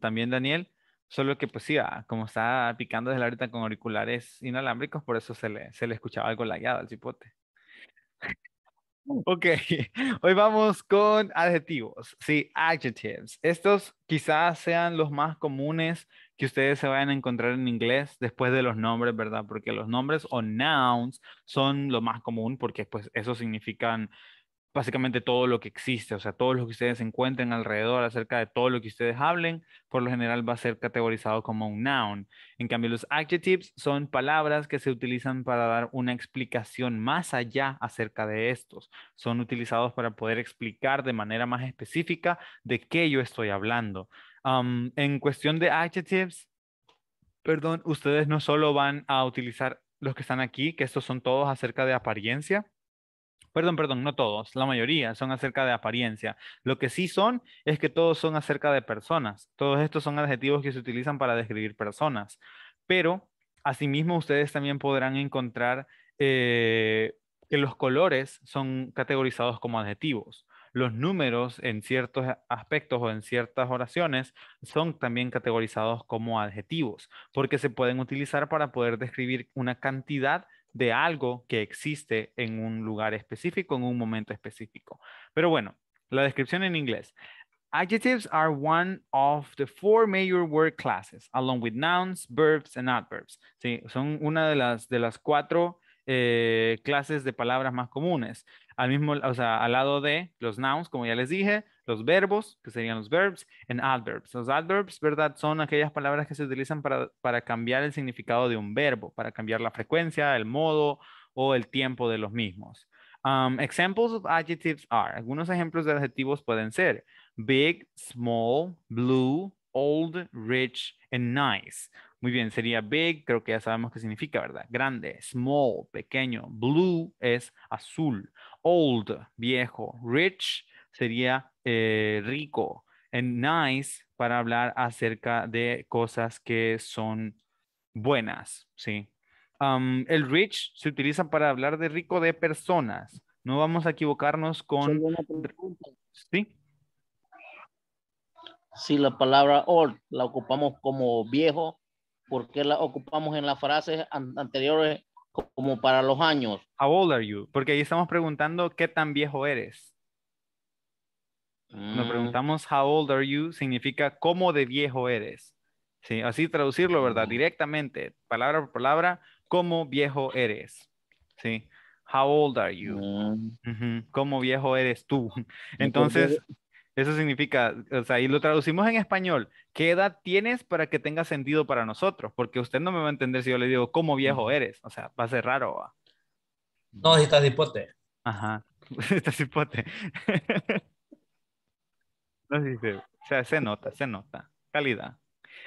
también Daniel. Solo que pues sí, ah, como está picando desde ahorita con auriculares inalámbricos, por eso se le, se le escuchaba algo lagueado al chipote. Ok, hoy vamos con adjetivos, sí, adjectives. Estos quizás sean los más comunes que ustedes se vayan a encontrar en inglés después de los nombres, ¿verdad? Porque los nombres o nouns son lo más común porque pues eso significan básicamente todo lo que existe, o sea, todo lo que ustedes encuentren alrededor acerca de todo lo que ustedes hablen, por lo general va a ser categorizado como un noun. En cambio, los adjectives son palabras que se utilizan para dar una explicación más allá acerca de estos. Son utilizados para poder explicar de manera más específica de qué yo estoy hablando en cuestión de adjectives, perdón, ustedes no solo van a utilizar los que están aquí, que estos son todos acerca de apariencia. Perdón, perdón, no todos, la mayoría son acerca de apariencia. Lo que sí son es que todos son acerca de personas. Todos estos son adjetivos que se utilizan para describir personas. Pero, asimismo, ustedes también podrán encontrar eh, que los colores son categorizados como adjetivos los números en ciertos aspectos o en ciertas oraciones son también categorizados como adjetivos, porque se pueden utilizar para poder describir una cantidad de algo que existe en un lugar específico, en un momento específico. Pero bueno, la descripción en inglés. Adjectives are one of the four major word classes, along with nouns, verbs, and adverbs. Sí, son una de las, de las cuatro eh, clases de palabras más comunes al mismo, o sea, al lado de los nouns, como ya les dije, los verbos, que serían los verbs, en adverbs. Los adverbs, ¿verdad? Son aquellas palabras que se utilizan para, cambiar el significado de un verbo, para cambiar la frecuencia, el modo o el tiempo de los mismos. Um, examples of adjectives are, algunos ejemplos de adjetivos pueden ser big, small, blue, old, rich, and nice. Muy bien, sería big, creo que ya sabemos qué significa, ¿verdad? Grande, small, pequeño. Blue es azul old, viejo. Rich sería eh, rico. And nice para hablar acerca de cosas que son buenas, ¿sí? Um, el rich se utiliza para hablar de rico de personas. No vamos a equivocarnos con... ¿Sí? Si la palabra old la ocupamos como viejo, porque la ocupamos en las frases anteriores como para los años. How old are you? Porque ahí estamos preguntando qué tan viejo eres. Nos mm. preguntamos how old are you significa cómo de viejo eres. Sí, así traducirlo, ¿verdad? Mm. Directamente, palabra por palabra, cómo viejo eres. Sí. How old are you? Mm. ¿Cómo viejo eres tú? Entonces, eso significa, o sea, y lo traducimos en español, ¿qué edad tienes para que tenga sentido para nosotros? Porque usted no me va a entender si yo le digo, ¿cómo viejo eres? O sea, va a ser raro. No, si estás hipote. Ajá, estás hipote. o sea, se nota, se nota. Calidad.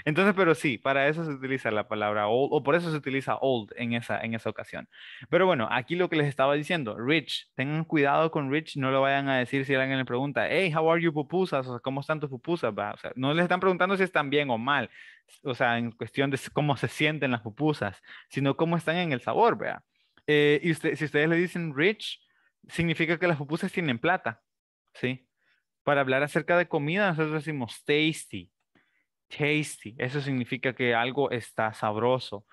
Entonces, pero sí, para eso se utiliza la palabra old, o por eso se utiliza old en esa, en esa ocasión. Pero bueno, aquí lo que les estaba diciendo, rich, tengan cuidado con rich, no lo vayan a decir si alguien le pregunta, hey, how are you pupusas? O sea, ¿cómo están tus pupusas? O sea, no les están preguntando si están bien o mal, o sea, en cuestión de cómo se sienten las pupusas, sino cómo están en el sabor, vea. Eh, y si ustedes le dicen rich, significa que las pupusas tienen plata, ¿sí? Para hablar acerca de comida, nosotros decimos tasty, tasty. Eso significa que algo está sabroso.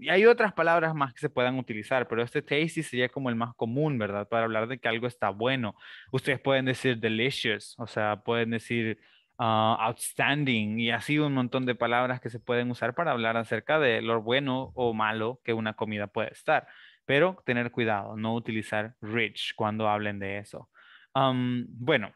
y hay otras palabras más que se puedan utilizar, pero este tasty sería como el más común, ¿verdad? Para hablar de que algo está bueno. Ustedes pueden decir delicious, o sea, pueden decir ah, outstanding y así un montón de palabras que se pueden usar para hablar acerca de lo bueno o malo que una comida puede estar. Pero tener cuidado, no utilizar rich cuando hablen de eso. bueno,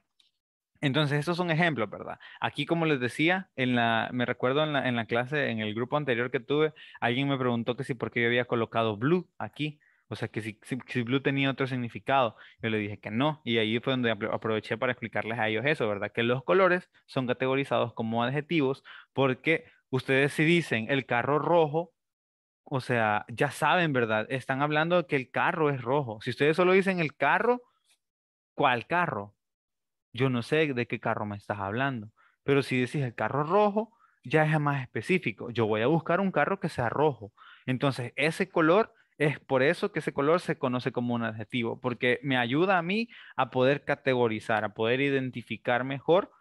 entonces, estos son ejemplos, ¿verdad? Aquí, como les decía, en me recuerdo en la, clase, en el grupo anterior que tuve, alguien me preguntó que si por qué yo había colocado blue aquí. O sea, que si, Blue tenía otro significado, yo le dije que no. Y ahí fue donde aproveché para explicarles a ellos eso, ¿verdad? Que los colores son categorizados como adjetivos porque ustedes si dicen el carro rojo, o sea, ya saben, ¿verdad? Están hablando que el carro es rojo. Si ustedes solo dicen el carro, ¿cuál carro? yo no sé de qué carro me estás hablando. Pero si decís el carro rojo, ya es más específico. Yo voy a buscar un carro que sea rojo. Entonces, ese color es por eso que ese color se conoce como un adjetivo, porque me ayuda a mí a poder categorizar, a poder identificar mejor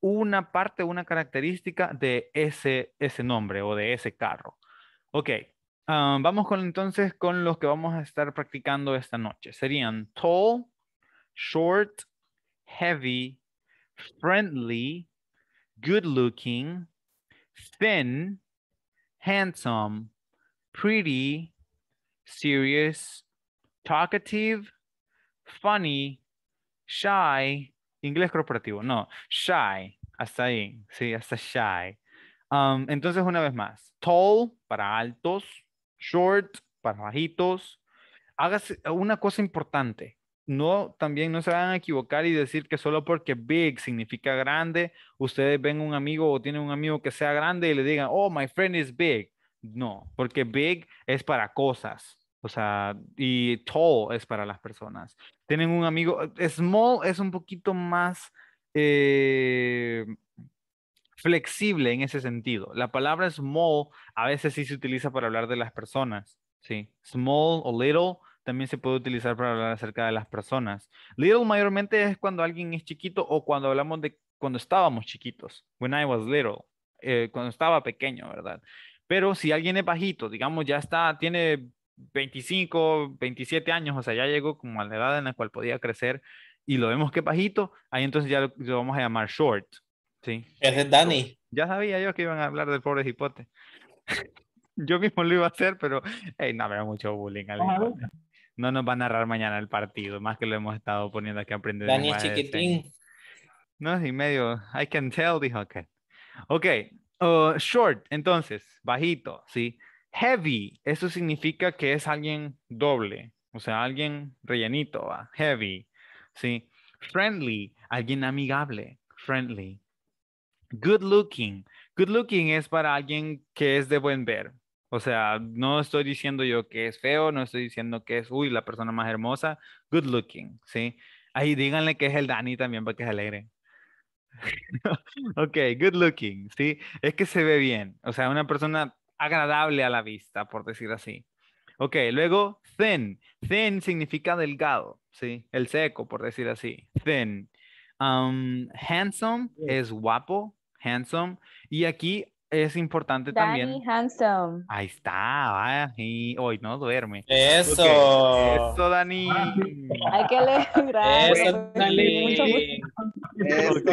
una parte, una característica de ese, ese nombre o de ese carro. Ok, ah, vamos con entonces con los que vamos a estar practicando esta noche. Serían tall, short, heavy, friendly, good looking, thin, handsome, pretty, serious, talkative, funny, shy, inglés corporativo, no, shy, hasta ahí, sí, hasta shy. Um, entonces, una vez más, tall para altos, short para bajitos. hagas una cosa importante, no, también no se van a equivocar y decir que solo porque big significa grande, ustedes ven un amigo o tienen un amigo que sea grande y le digan, oh, my friend is big. No, porque big es para cosas, o sea, y tall es para las personas. Tienen un amigo, small es un poquito más eh, flexible en ese sentido. La palabra small a veces sí se utiliza para hablar de las personas, ¿sí? Small o little también se puede utilizar para hablar acerca de las personas. Little mayormente es cuando alguien es chiquito o cuando hablamos de cuando estábamos chiquitos. When I was little, eh, cuando estaba pequeño, ¿verdad? Pero si alguien es bajito, digamos, ya está, tiene 25, 27 años, o sea, ya llegó como a la edad en la cual podía crecer y lo vemos que es bajito, ahí entonces ya lo, vamos a llamar short. Sí. Ese es Dani. Ya sabía yo que iban a hablar del pobre hipote. yo mismo lo iba a hacer, pero no habrá mucho bullying al no nos va a narrar mañana el partido, más que lo hemos estado poniendo aquí a aprender. Daniel chiquitín. No, y medio, I can tell, dijo que Ok, okay. Uh, short, entonces, bajito, ¿sí? Heavy, eso significa que es alguien doble, o sea, alguien rellenito, ah, heavy, ¿sí? Friendly, alguien amigable, friendly. Good looking, good looking es para alguien que es de buen ver, o sea, no estoy diciendo yo que es feo, no estoy diciendo que es, uy, la persona más hermosa, good looking, ¿sí? Ahí díganle que es el Dani también para que alegre. ok, good looking, ¿sí? Es que se ve bien, o sea, una persona agradable a la vista, por decir así. Ok, luego thin. Thin significa delgado, ¿sí? El seco, por decir así. Thin. Um, handsome es guapo, handsome. Y aquí es importante también. Ahí está, vaya. Y hoy no duerme. Eso. Eso, Dani. Ah, hay que leer. Eso, Dani. Mucho,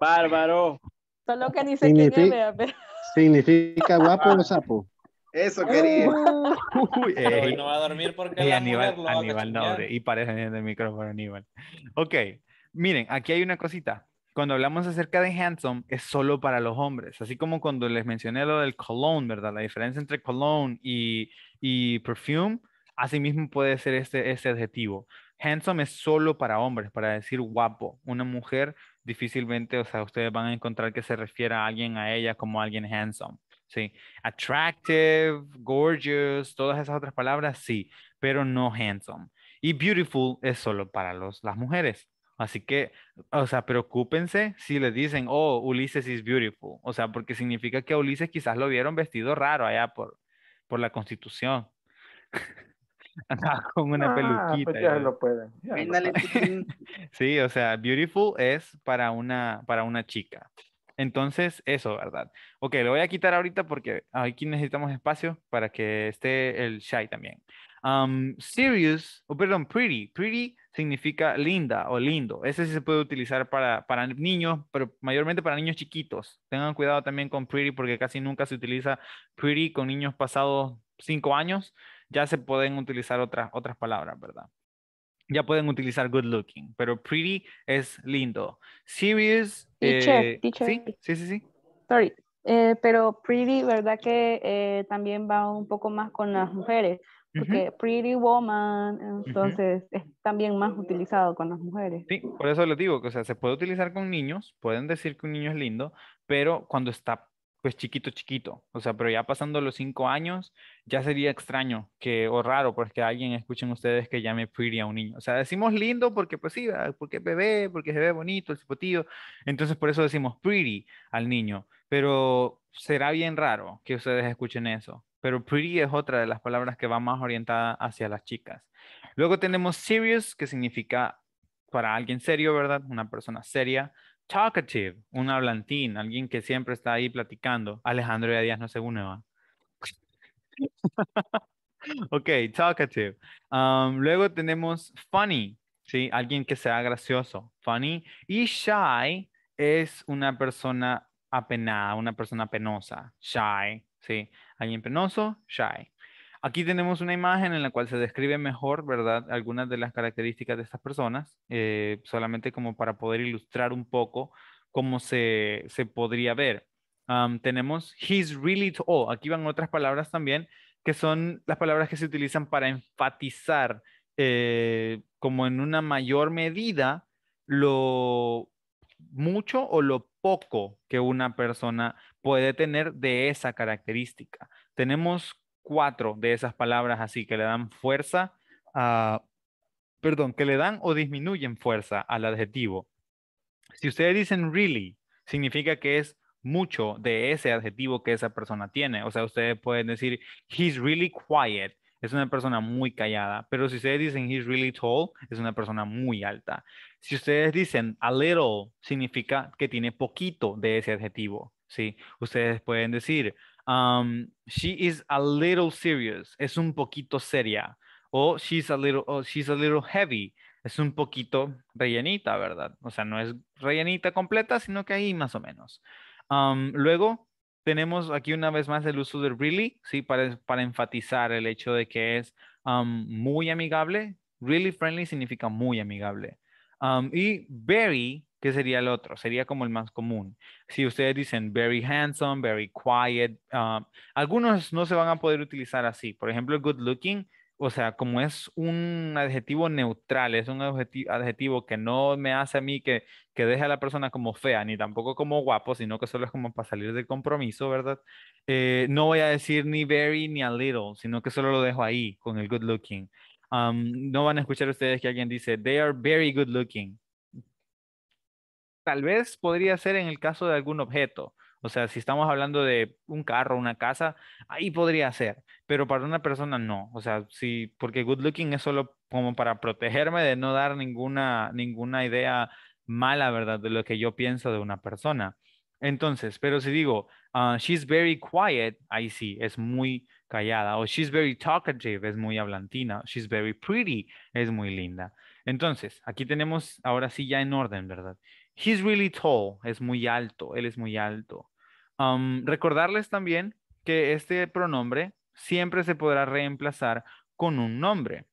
Bárbaro. Solo que ni se Significa, vea. significa guapo o sapo. Eso querido uh. hoy no va a dormir porque la Aníbal, mujer lo no, y parece en el micrófono Aníbal. Ok, miren, aquí hay una cosita cuando hablamos acerca de handsome, es solo para los hombres. Así como cuando les mencioné lo del cologne, ¿verdad? La diferencia entre cologne y, perfume, perfume, mismo puede ser este, este adjetivo. Handsome es solo para hombres, para decir guapo. Una mujer difícilmente, o sea, ustedes van a encontrar que se refiera a alguien a ella como alguien handsome. Sí. Attractive, gorgeous, todas esas otras palabras, sí, pero no handsome. Y beautiful es solo para los, las mujeres. Así que, o sea, preocúpense si les dicen, oh, Ulises is beautiful. O sea, porque significa que a Ulises quizás lo vieron vestido raro allá por, por la constitución. con una ah, pues peluquita. ya, pueden. sí, o sea, beautiful es para una, para una chica. Entonces, eso, ¿verdad? Ok, lo voy a quitar ahorita porque aquí necesitamos espacio para que esté el shy también. Um, serious, oh, perdón, pretty. Pretty significa linda o lindo. Ese sí se puede utilizar para, para niños, pero mayormente para niños chiquitos. Tengan cuidado también con pretty porque casi nunca se utiliza pretty con niños pasados cinco años. Ya se pueden utilizar otras, otras palabras, ¿verdad? Ya pueden utilizar good looking, pero pretty es lindo. Serious. Eh, sí, sí, sí. Sorry. Eh, pero pretty, ¿verdad? Que eh, también va un poco más con las mujeres porque Pretty Woman, entonces es también más utilizado con las mujeres. Sí, por eso lo digo que o sea, se puede utilizar con niños, pueden decir que un niño es lindo, pero cuando está pues chiquito, chiquito, o sea, pero ya pasando los cinco años, ya sería extraño que, o raro, porque que alguien escuchen ustedes que llame pretty a un niño. O sea, decimos lindo porque pues sí, porque bebé, porque se ve bonito, el cipotillo, entonces por eso decimos pretty al niño, pero será bien raro que ustedes escuchen eso pero pretty es otra de las palabras que va más orientada hacia las chicas. Luego tenemos serious, que significa para alguien serio, ¿verdad? Una persona seria. Talkative, un hablantín, alguien que siempre está ahí platicando. Alejandro y Díaz no se une, va. ok, talkative. Um, luego tenemos funny, ¿sí? Alguien que sea gracioso, funny. Y shy es una persona apenada, una persona penosa, shy. ¿sí? Alguien penoso, shy. Aquí tenemos una imagen en la cual se describe mejor, ¿verdad? Algunas de las características de estas personas, eh, solamente como para poder ilustrar un poco cómo se, se podría ver. tenemos he's really tall. Aquí van otras palabras también, que son las palabras que se utilizan para enfatizar eh, como en una mayor medida lo mucho o lo poco que una persona puede tener de esa característica. Tenemos cuatro de esas palabras así que le dan fuerza a, perdón, que le dan o disminuyen fuerza al adjetivo. Si ustedes dicen really, significa que es mucho de ese adjetivo que esa persona tiene. O sea, ustedes pueden decir, he's really quiet es una persona muy callada, pero si ustedes dicen he's really tall, es una persona muy alta. Si ustedes dicen a little, significa que tiene poquito de ese adjetivo, ¿sí? Ustedes pueden decir, um, she is a little serious, es un poquito seria, o she's a little, she's a little heavy, es un poquito rellenita, ¿verdad? O sea, no es rellenita completa, sino que ahí más o menos. Um, luego, tenemos aquí una vez más el uso de really, sí, para, enfatizar el hecho de que es um, muy amigable. Really friendly significa muy amigable. Um, y very, que sería el otro, sería como el más común. Si ustedes dicen very handsome, very quiet, um, algunos no se van a poder utilizar así. Por ejemplo, good looking o sea, como es un adjetivo neutral, es un adjetivo, que no me hace a mí que, que deje a la persona como fea, ni tampoco como guapo, sino que solo es como para salir del compromiso, ¿verdad? Eh, no voy a decir ni very ni a little, sino que solo lo dejo ahí con el good looking. no van a escuchar ustedes que alguien dice, they are very good looking. Tal vez podría ser en el caso de algún objeto, o sea, si estamos hablando de un carro, una casa, ahí podría ser, pero para una persona no. O sea, sí, porque good looking es solo como para protegerme de no dar ninguna, ninguna idea mala, ¿verdad? De lo que yo pienso de una persona. Entonces, pero si digo, ah, she's very quiet, ahí sí, es muy callada. O she's very talkative, es muy hablantina. She's very pretty, es muy linda. Entonces, aquí tenemos ahora sí ya en orden, ¿verdad? He's really tall, es muy alto, él es muy alto recordarles también que este pronombre siempre se podrá reemplazar con un nombre.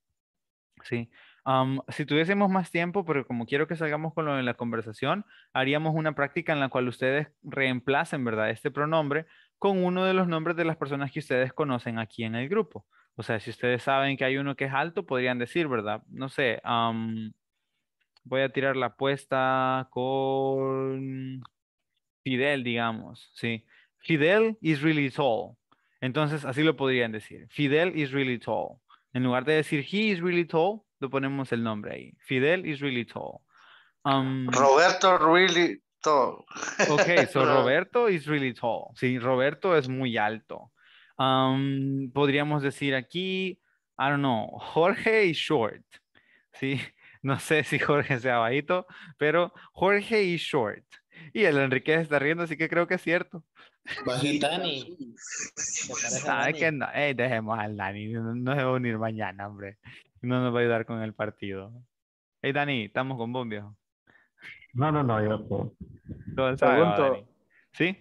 si tuviésemos más tiempo, pero como quiero que salgamos con lo de la conversación, haríamos una práctica en la cual ustedes reemplacen ¿verdad? este pronombre con uno de los nombres de las personas que ustedes conocen aquí en el grupo. O sea, si ustedes saben que hay uno que es alto, podrían decir, ¿verdad? No sé, voy a tirar la apuesta con Fidel, digamos, ¿sí? Fidel is really tall. Entonces, así lo podrían decir. Fidel is really tall. En lugar de decir he is really tall, le ponemos el nombre ahí. Fidel is really tall. Roberto um, Roberto really tall. Ok, so Roberto is really tall. Sí, Roberto es muy alto. Um, podríamos decir aquí, I don't know, Jorge is short. Sí, no sé si Jorge sea bajito, pero Jorge is short. Y el Enrique está riendo, así que creo que es cierto. Bajita Dani. Sabes que no, Ey, dejemos al Dani, no, se va a unir mañana, hombre. No nos va a ayudar con el partido. Hey Dani, estamos con vos, viejo. No, no, no, yo ¿Sí?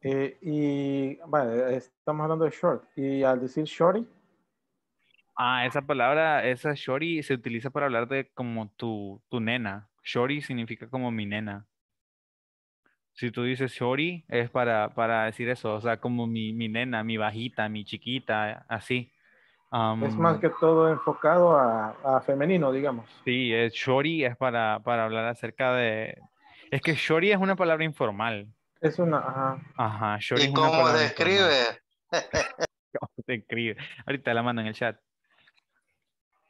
Eh, y bueno, estamos hablando de short. Y al decir shorty. Ah, esa palabra, esa shorty se utiliza para hablar de como tu, tu nena. Shorty significa como mi nena si tú dices shori, es para, decir eso, o sea, como mi, nena, mi bajita, mi chiquita, así. es um, más que todo enfocado a, femenino, digamos. Sí, es es para, para hablar acerca de... Es que shori es una palabra informal. Es una... Ajá. Ajá, ¿Y es una cómo se escribe? ¿Cómo se escribe? Ahorita la mando en el chat.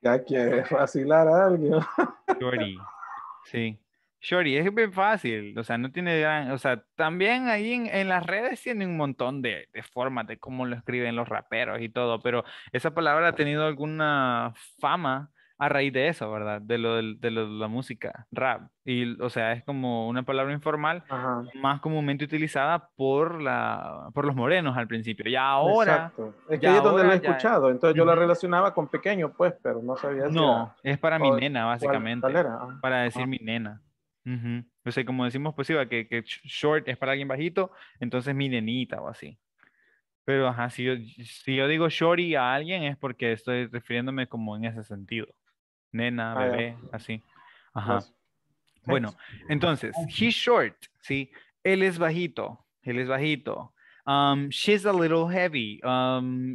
Ya que vacilar a alguien. Shori, sí. Shorty, es bien fácil, o sea, no tiene gran, o sea, también ahí en, las redes tiene un montón de, formas de cómo lo escriben los raperos y todo, pero esa palabra ha tenido alguna fama a raíz de eso, ¿verdad? De lo de, la música, rap. Y, o sea, es como una palabra informal más comúnmente utilizada por, la, por los morenos al principio. y ahora... Exacto. Es que ahí es donde la he escuchado, entonces yo la relacionaba con pequeño, pues, pero no sabía. No, es para mi nena, básicamente. Para decir mi nena no sé, como decimos, pues que, que, short es para alguien bajito, entonces mi nenita o así. Pero, ajá, si yo, si yo digo shorty a alguien es porque estoy refiriéndome como en ese sentido. Nena, ah, bebé, así. Ajá. Bueno, entonces, he's short, ¿sí? Él es bajito, él es bajito. Um, she's a little heavy.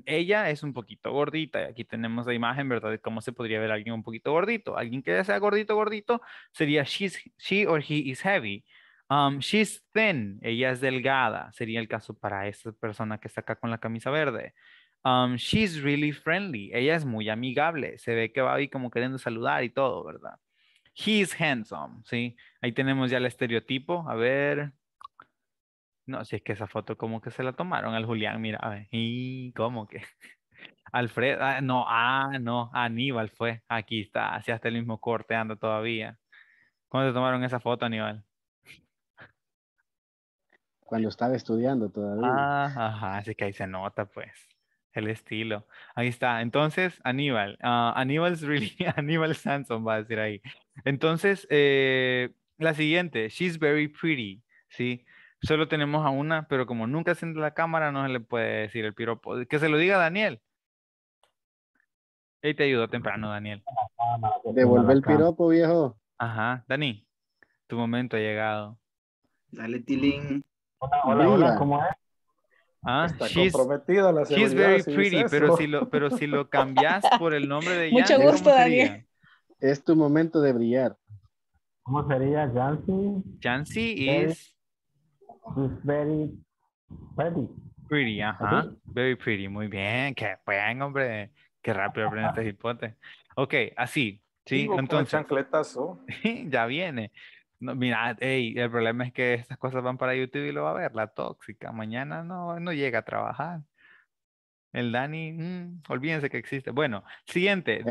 ella es un poquito gordita. Aquí tenemos la imagen, ¿verdad? De cómo se podría ver alguien un poquito gordito. Alguien que sea gordito, gordito, sería she's, she or he is heavy. Um, she's thin. Ella es delgada. Sería el caso para esta persona que está acá con la camisa verde. she's really friendly. Ella es muy amigable. Se ve que va ahí como queriendo saludar y todo, ¿verdad? He's handsome, ¿sí? Ahí tenemos ya el estereotipo. A ver. No, si es que esa foto como que se la tomaron al Julián, mira, a ver, y cómo que. Alfred, ah, no, ah, no, Aníbal fue, aquí está, hacía hasta el mismo corte anda todavía. ¿Cuándo se tomaron esa foto, Aníbal? Cuando estaba estudiando todavía. Ah, ajá, así que ahí se nota, pues, el estilo. Ahí está, entonces, Aníbal, ah, Aníbal Aníbal's really, Aníbal Sanson va a decir ahí. Entonces, eh, la siguiente, she's very pretty, ¿sí? Solo tenemos a una, pero como nunca en la cámara, no se le puede decir el piropo. Que se lo diga Daniel. Él te ayudó temprano, Daniel. Devuelve el piropo, viejo. Ajá, Dani, tu momento ha llegado. Dale, Tilín. Hola, hola, ¿cómo es? Ah, Está comprometido. comprometida la she's very pretty, pero si, lo, pero si lo cambias por el nombre de Mucho gusto, Daniel. Es tu momento de brillar. ¿Cómo sería Yancy? Yancy is very pretty. Pretty, ajá. Very pretty, muy bien. Qué buen, hombre. Qué rápido aprende este hipote. Ok, así. Sí, entonces. chancletazo. ya viene. mira, el problema es que estas cosas van para YouTube y lo va a ver, la tóxica. Mañana no, no llega a trabajar. El Dani, mm, olvídense que existe. Bueno, siguiente.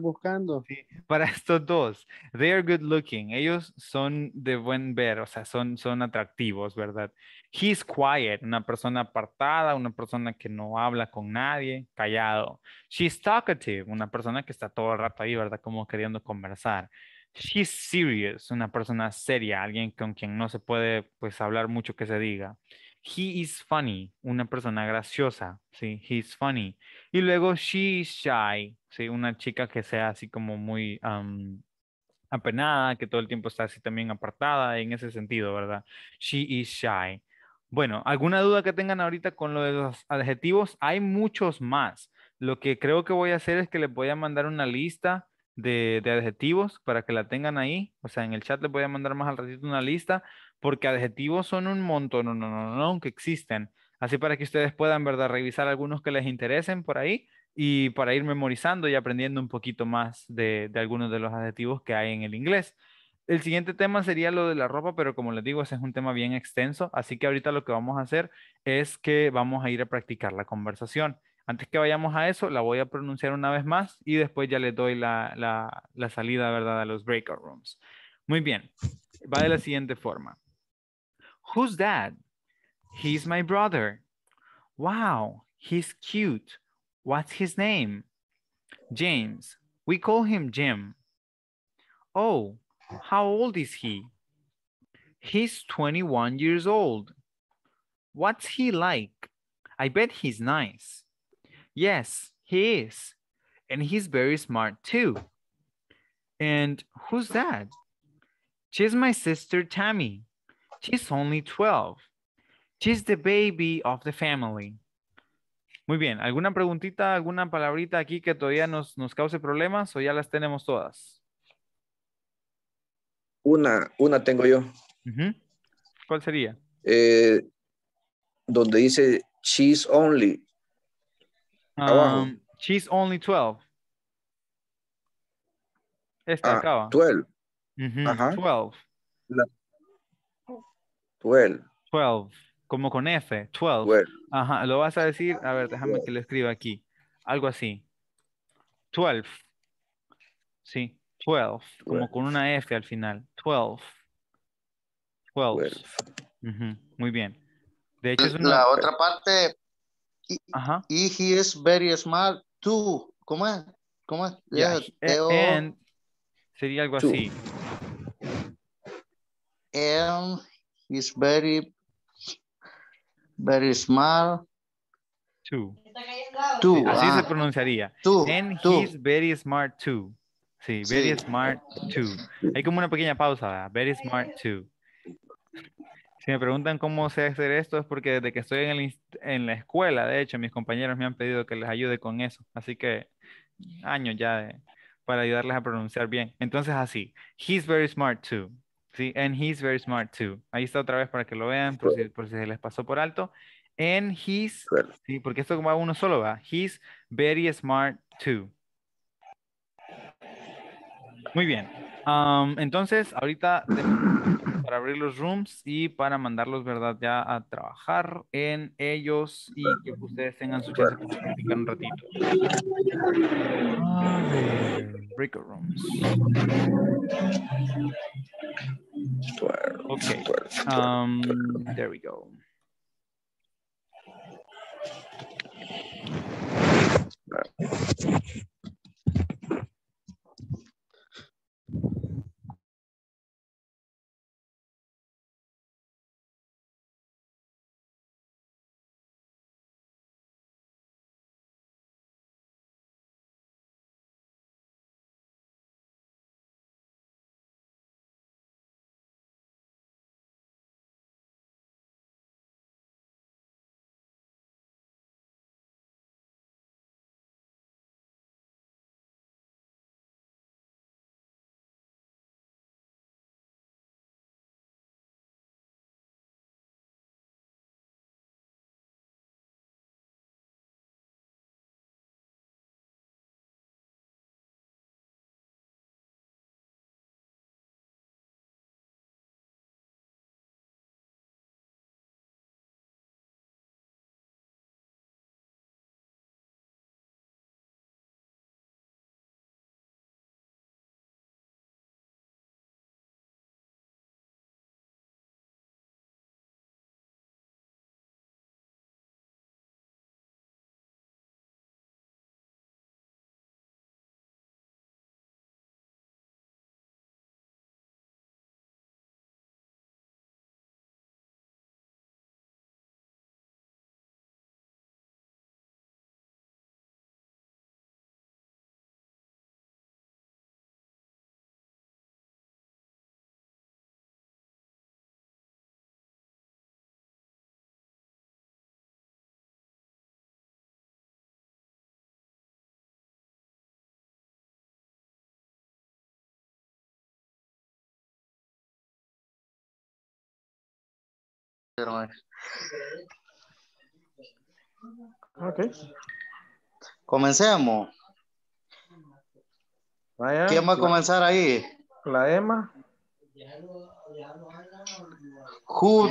buscando. para estos dos, they're good looking. Ellos son de buen ver, o sea, son, son atractivos, ¿verdad? He's quiet, una persona apartada, una persona que no habla con nadie, callado. She's talkative, una persona que está todo el rato ahí, ¿verdad? Como queriendo conversar. She's serious, una persona seria, alguien con quien no se puede pues hablar mucho que se diga he is funny, una persona graciosa, sí, is funny. Y luego she is shy, sí, una chica que sea así como muy apenada, que todo el tiempo está así también apartada en ese sentido, ¿verdad? She is shy. Bueno, ¿alguna duda que tengan ahorita con lo de los adjetivos? Hay muchos más. Lo que creo que voy a hacer es que les voy a mandar una lista de, de adjetivos para que la tengan ahí. O sea, en el chat les voy a mandar más al ratito una lista porque adjetivos son un montón, no, no, no, no, aunque existen. Así para que ustedes puedan, ¿verdad? Revisar algunos que les interesen por ahí y para ir memorizando y aprendiendo un poquito más de, algunos de los adjetivos que hay en el inglés. El siguiente tema sería lo de la ropa, pero como les digo, ese es un tema bien extenso, así que ahorita lo que vamos a hacer es que vamos a ir a practicar la conversación. Antes que vayamos a eso, la voy a pronunciar una vez más y después ya les doy la, la, la salida, ¿verdad?, a los breakout rooms. Muy bien, va de la siguiente forma. Who's that? He's my brother. Wow, he's cute. What's his name? James. We call him Jim. Oh, how old is he? He's 21 years old. What's he like? I bet he's nice. Yes, he is. And he's very smart too. And who's that? She's my sister Tammy. She's only 12. She's the baby of the family. Muy bien, ¿alguna preguntita, alguna palabrita aquí que todavía nos, nos cause problemas o ya las tenemos todas? Una, una tengo yo. ¿Cuál sería? Eh, donde dice she's only. Um, she's only 12. Esta ah, acaba. 12. Ajá. 12. 12. Como con F. 12. Ajá. Lo vas a decir. A ver, déjame que lo escriba aquí. Algo así. 12. Sí. 12. Como con una F al final. 12. 12. Muy bien. De hecho, es una... La otra parte. Ajá. Y he is very smart too. ¿Cómo es? ¿Cómo es? Yeah, e, sería algo así. He's very, very smart, too. Así se ah. pronunciaría. he's very smart too. Sí, very smart too. Hay como una pequeña pausa. Very smart too. Si me preguntan cómo sé hacer esto es porque desde que estoy en, el, en la escuela, de hecho, mis compañeros me han pedido que les ayude con eso. Así que años ya para ayudarles a pronunciar bien. Entonces así, he's very smart too. Sí, and he's very smart too. Ahí está otra vez para que lo vean, por si, se les pasó por alto. And he's, sí, porque esto como uno solo va. He's very smart too. Muy bien. Um, entonces, ahorita para abrir los rooms y para mandarlos, ¿verdad? Ya a trabajar en ellos y que ustedes tengan su chance de un ratito. Ah, break rooms. Ok. Um, there we go. Comencemos. Vaya, ¿Quién va a comenzar ahí? La Emma. Who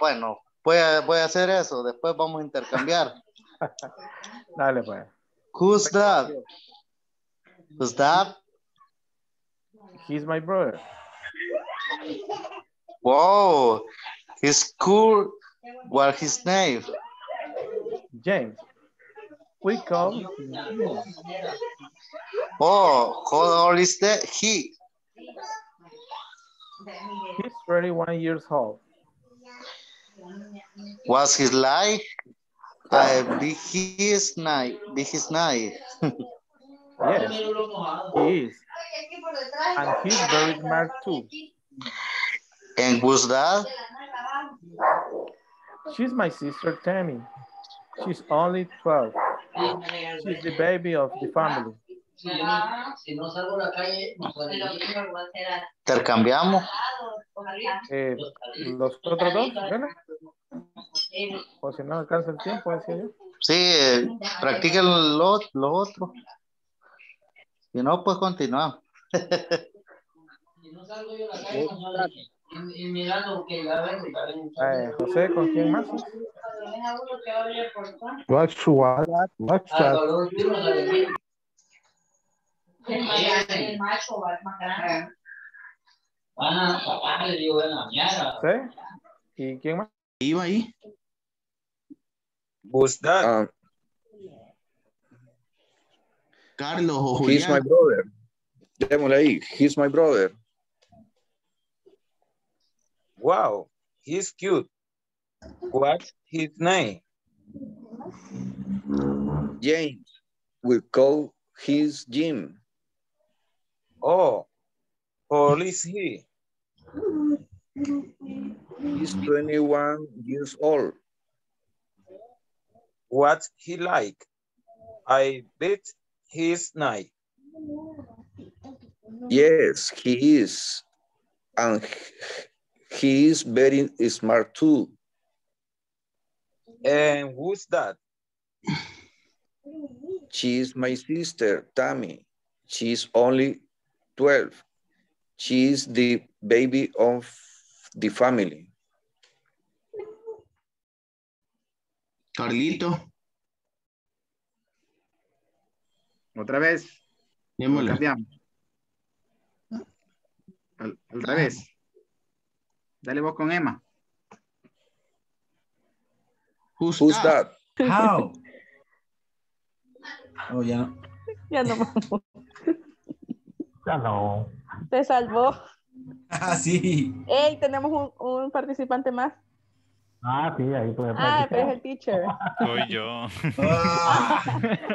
Bueno, voy a, voy a hacer eso. Después vamos a intercambiar. Dale, pues. ¿Quién that? Who's that? He's my brother. Wow. His school, what his name? James. We call Oh, how old is that? He. He's 31 years old. Was his life? I be his night. Be his night. yes, he is. And he's very smart too. And who's that? She's my sister, Tammy. She's only 12. She's the baby of the family. Intercambiamos. Eh, los otros dos, ¿verdad? O si no alcanza el tiempo, decía yo. Sí, eh, practiquen lo, lo otro. Si no, pues continuamos. Eh, eh, José, ¿con quién más? Ah, ¿Sí? ¿Y quién más? Iba ahí. Ah. Carlos He's my brother. He's my brother. Wow, he's cute. What's his name? James. We call his Jim. Oh, how old is he? He's 21 years old. What's he like? I bet he's nice. Yes, he is. And he is very smart too. And who's that? She is my sister, Tammy. She is only 12. She is the baby of the family. Carlito. Otra vez. Al, al, revés. Dale vos con Emma. Who's, that? How? oh, ya no. Ya no. ya no. Te salvó. Ah, sí. Ey, tenemos un, un participante más. Ah, sí, ahí puede practicar. Ah, pero es el teacher. Soy yo. ah,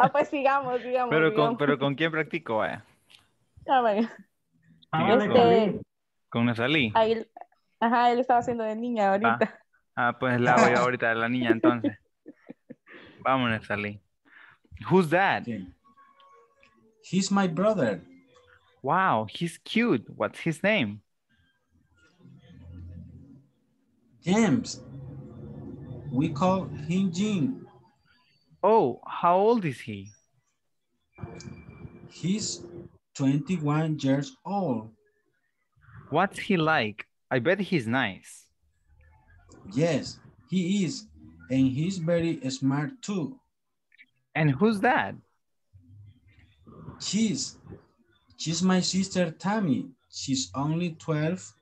ah pues sigamos, digamos. Pero con, pero con quién practico, vaya. Ah, ah vaya. Este, con Nesalí? Ahí, Ajá, él estaba haciendo de niña ah, ahorita. Ah, pues la voy ahorita, la niña entonces. Vámonos, salir. Who's that? He's my brother. Wow, he's cute. What's his name? James. We call him Jim. Oh, how old is he? He's 21 years old. What's he like? I bet he's nice. Yes, he is. And he's very smart too. And who's that? She's, she's my sister Tammy. She's only 12.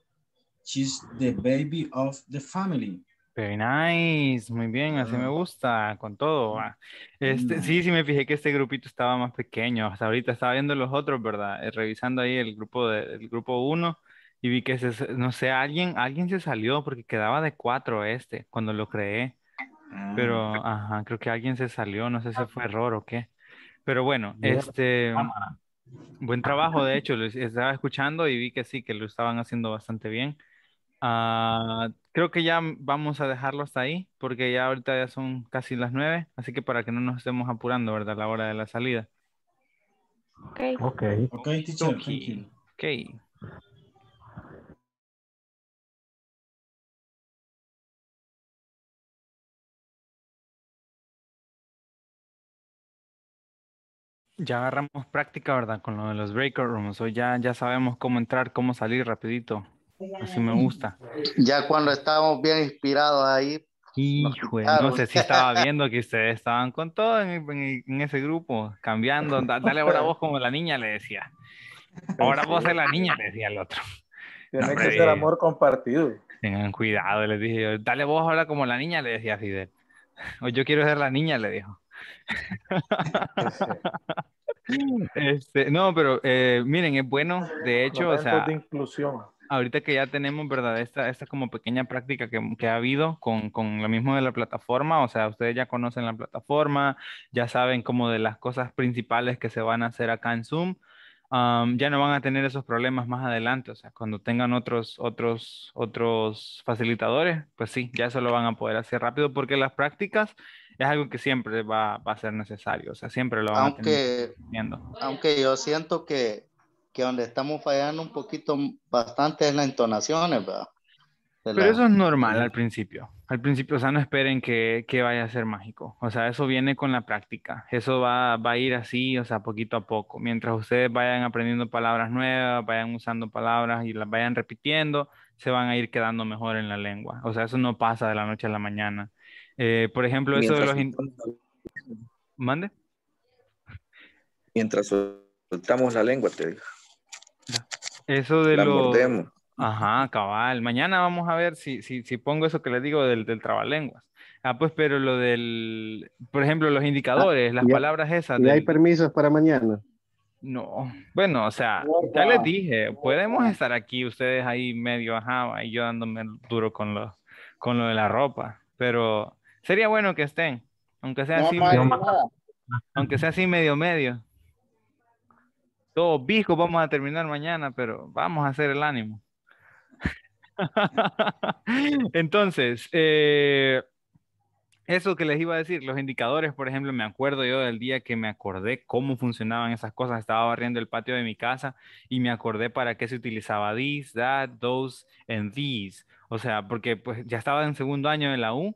She's the baby of the family. Very nice, muy bien, así me ah. gusta, con todo. Mm. Ah. Este, sí, sí me fijé que este grupito estaba más pequeño, hasta ahorita estaba viendo los otros, ¿verdad? Eh, revisando ahí el grupo de, grupo 1 y vi que, no sé, alguien, alguien se salió porque quedaba de cuatro este cuando lo creé. Ah, pero, creo que alguien se salió, no sé si ah. fue error o qué. Pero bueno, este, buen trabajo, de hecho, lo estaba escuchando y vi que sí, que lo estaban haciendo bastante bien. Ah, creo que ya vamos a dejarlo hasta ahí, porque ya ahorita ya son casi las nueve, así que para que no nos estemos apurando, ¿verdad? La hora de la salida. Ok. Ok, okay Ok. Ya agarramos práctica, ¿verdad? Con lo de los breaker rooms. Hoy ya, ya sabemos cómo entrar, cómo salir rapidito. Así me gusta. Ya cuando estábamos bien inspirados ahí. Hijo, no sé si estaba viendo que ustedes estaban con todo en, ese grupo, cambiando. dale ahora vos como la niña, le decía. Ahora vos ser la niña, le decía el otro. Tiene que ser eh, amor compartido. Tengan cuidado, le dije yo. Dale vos ahora como la niña, le decía Fidel. O yo quiero ser la niña, le dijo. Este, no, pero eh, miren, es bueno, de hecho, o sea, de inclusión. ahorita que ya tenemos, ¿verdad? Esta, esta como pequeña práctica que, ha habido con, lo mismo de la plataforma, o sea, ustedes ya conocen la plataforma, ya saben como de las cosas principales que se van a hacer acá en Zoom. ya no van a tener esos problemas más adelante, o sea, cuando tengan otros, otros, otros facilitadores, pues sí, ya se lo van a poder hacer rápido porque las prácticas es algo que siempre va, a ser necesario, o sea, siempre lo van aunque, a Aunque yo siento que, que donde estamos fallando un poquito bastante es las entonaciones, ¿verdad? Pero eso es normal al principio. Al principio, o sea, no esperen que, vaya a ser mágico. O sea, eso viene con la práctica. Eso va, va a ir así, o sea, poquito a poco. Mientras ustedes vayan aprendiendo palabras nuevas, vayan usando palabras y las vayan repitiendo, se van a ir quedando mejor en la lengua. O sea, eso no pasa de la noche a la mañana. Eh, por ejemplo, eso de los... ¿Mande? Mientras soltamos la lengua, te digo. Eso de la los... Ajá, cabal. Mañana vamos a ver si, si, si pongo eso que les digo del, del, trabalenguas. Ah, pues, pero lo del, por ejemplo, los indicadores, ah, las palabras esas. hay permisos para mañana? No, bueno, o sea, ya les dije, podemos estar aquí ustedes ahí medio ajá y yo dándome duro con lo, con lo de la ropa, pero Sería bueno que estén, aunque sea así. medio, aunque sea así medio medio. Todos viejos, vamos a terminar mañana, pero vamos a hacer el ánimo. Entonces, eh, eso que les iba a decir, los indicadores, por ejemplo, me acuerdo yo del día que me acordé cómo funcionaban esas cosas, estaba barriendo el patio de mi casa y me acordé para qué se utilizaba this, that, those and these, o sea, porque pues ya estaba en segundo año de la U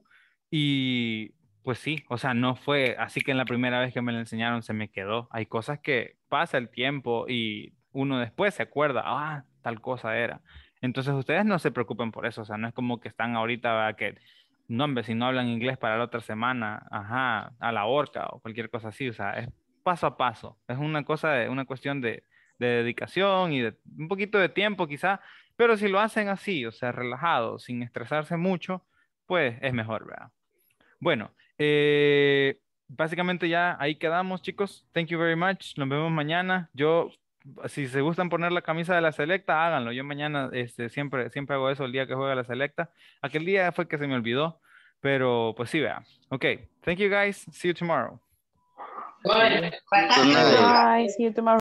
y pues sí, o sea, no fue así que en la primera vez que me la enseñaron se me quedó. Hay cosas que pasa el tiempo y uno después se acuerda, ah, tal cosa era. Entonces ustedes no se preocupen por eso, o sea, no es como que están ahorita que, no, hombre, si no hablan inglés para la otra semana, ajá, a la horca o cualquier cosa así, o sea, es paso a paso, es una cosa, de, una cuestión de, de dedicación y de un poquito de tiempo quizá, pero si lo hacen así, o sea, relajado, sin estresarse mucho, pues es mejor, ¿verdad? Bueno, eh, básicamente ya ahí quedamos, chicos. Thank you very much. Nos vemos mañana. Yo, si se gustan poner la camisa de la selecta, háganlo. Yo mañana este, siempre, siempre hago eso el día que juega la selecta. Aquel día fue que se me olvidó, pero pues sí, vea. Ok, thank you guys. See you tomorrow. Bye. Bye. See you tomorrow.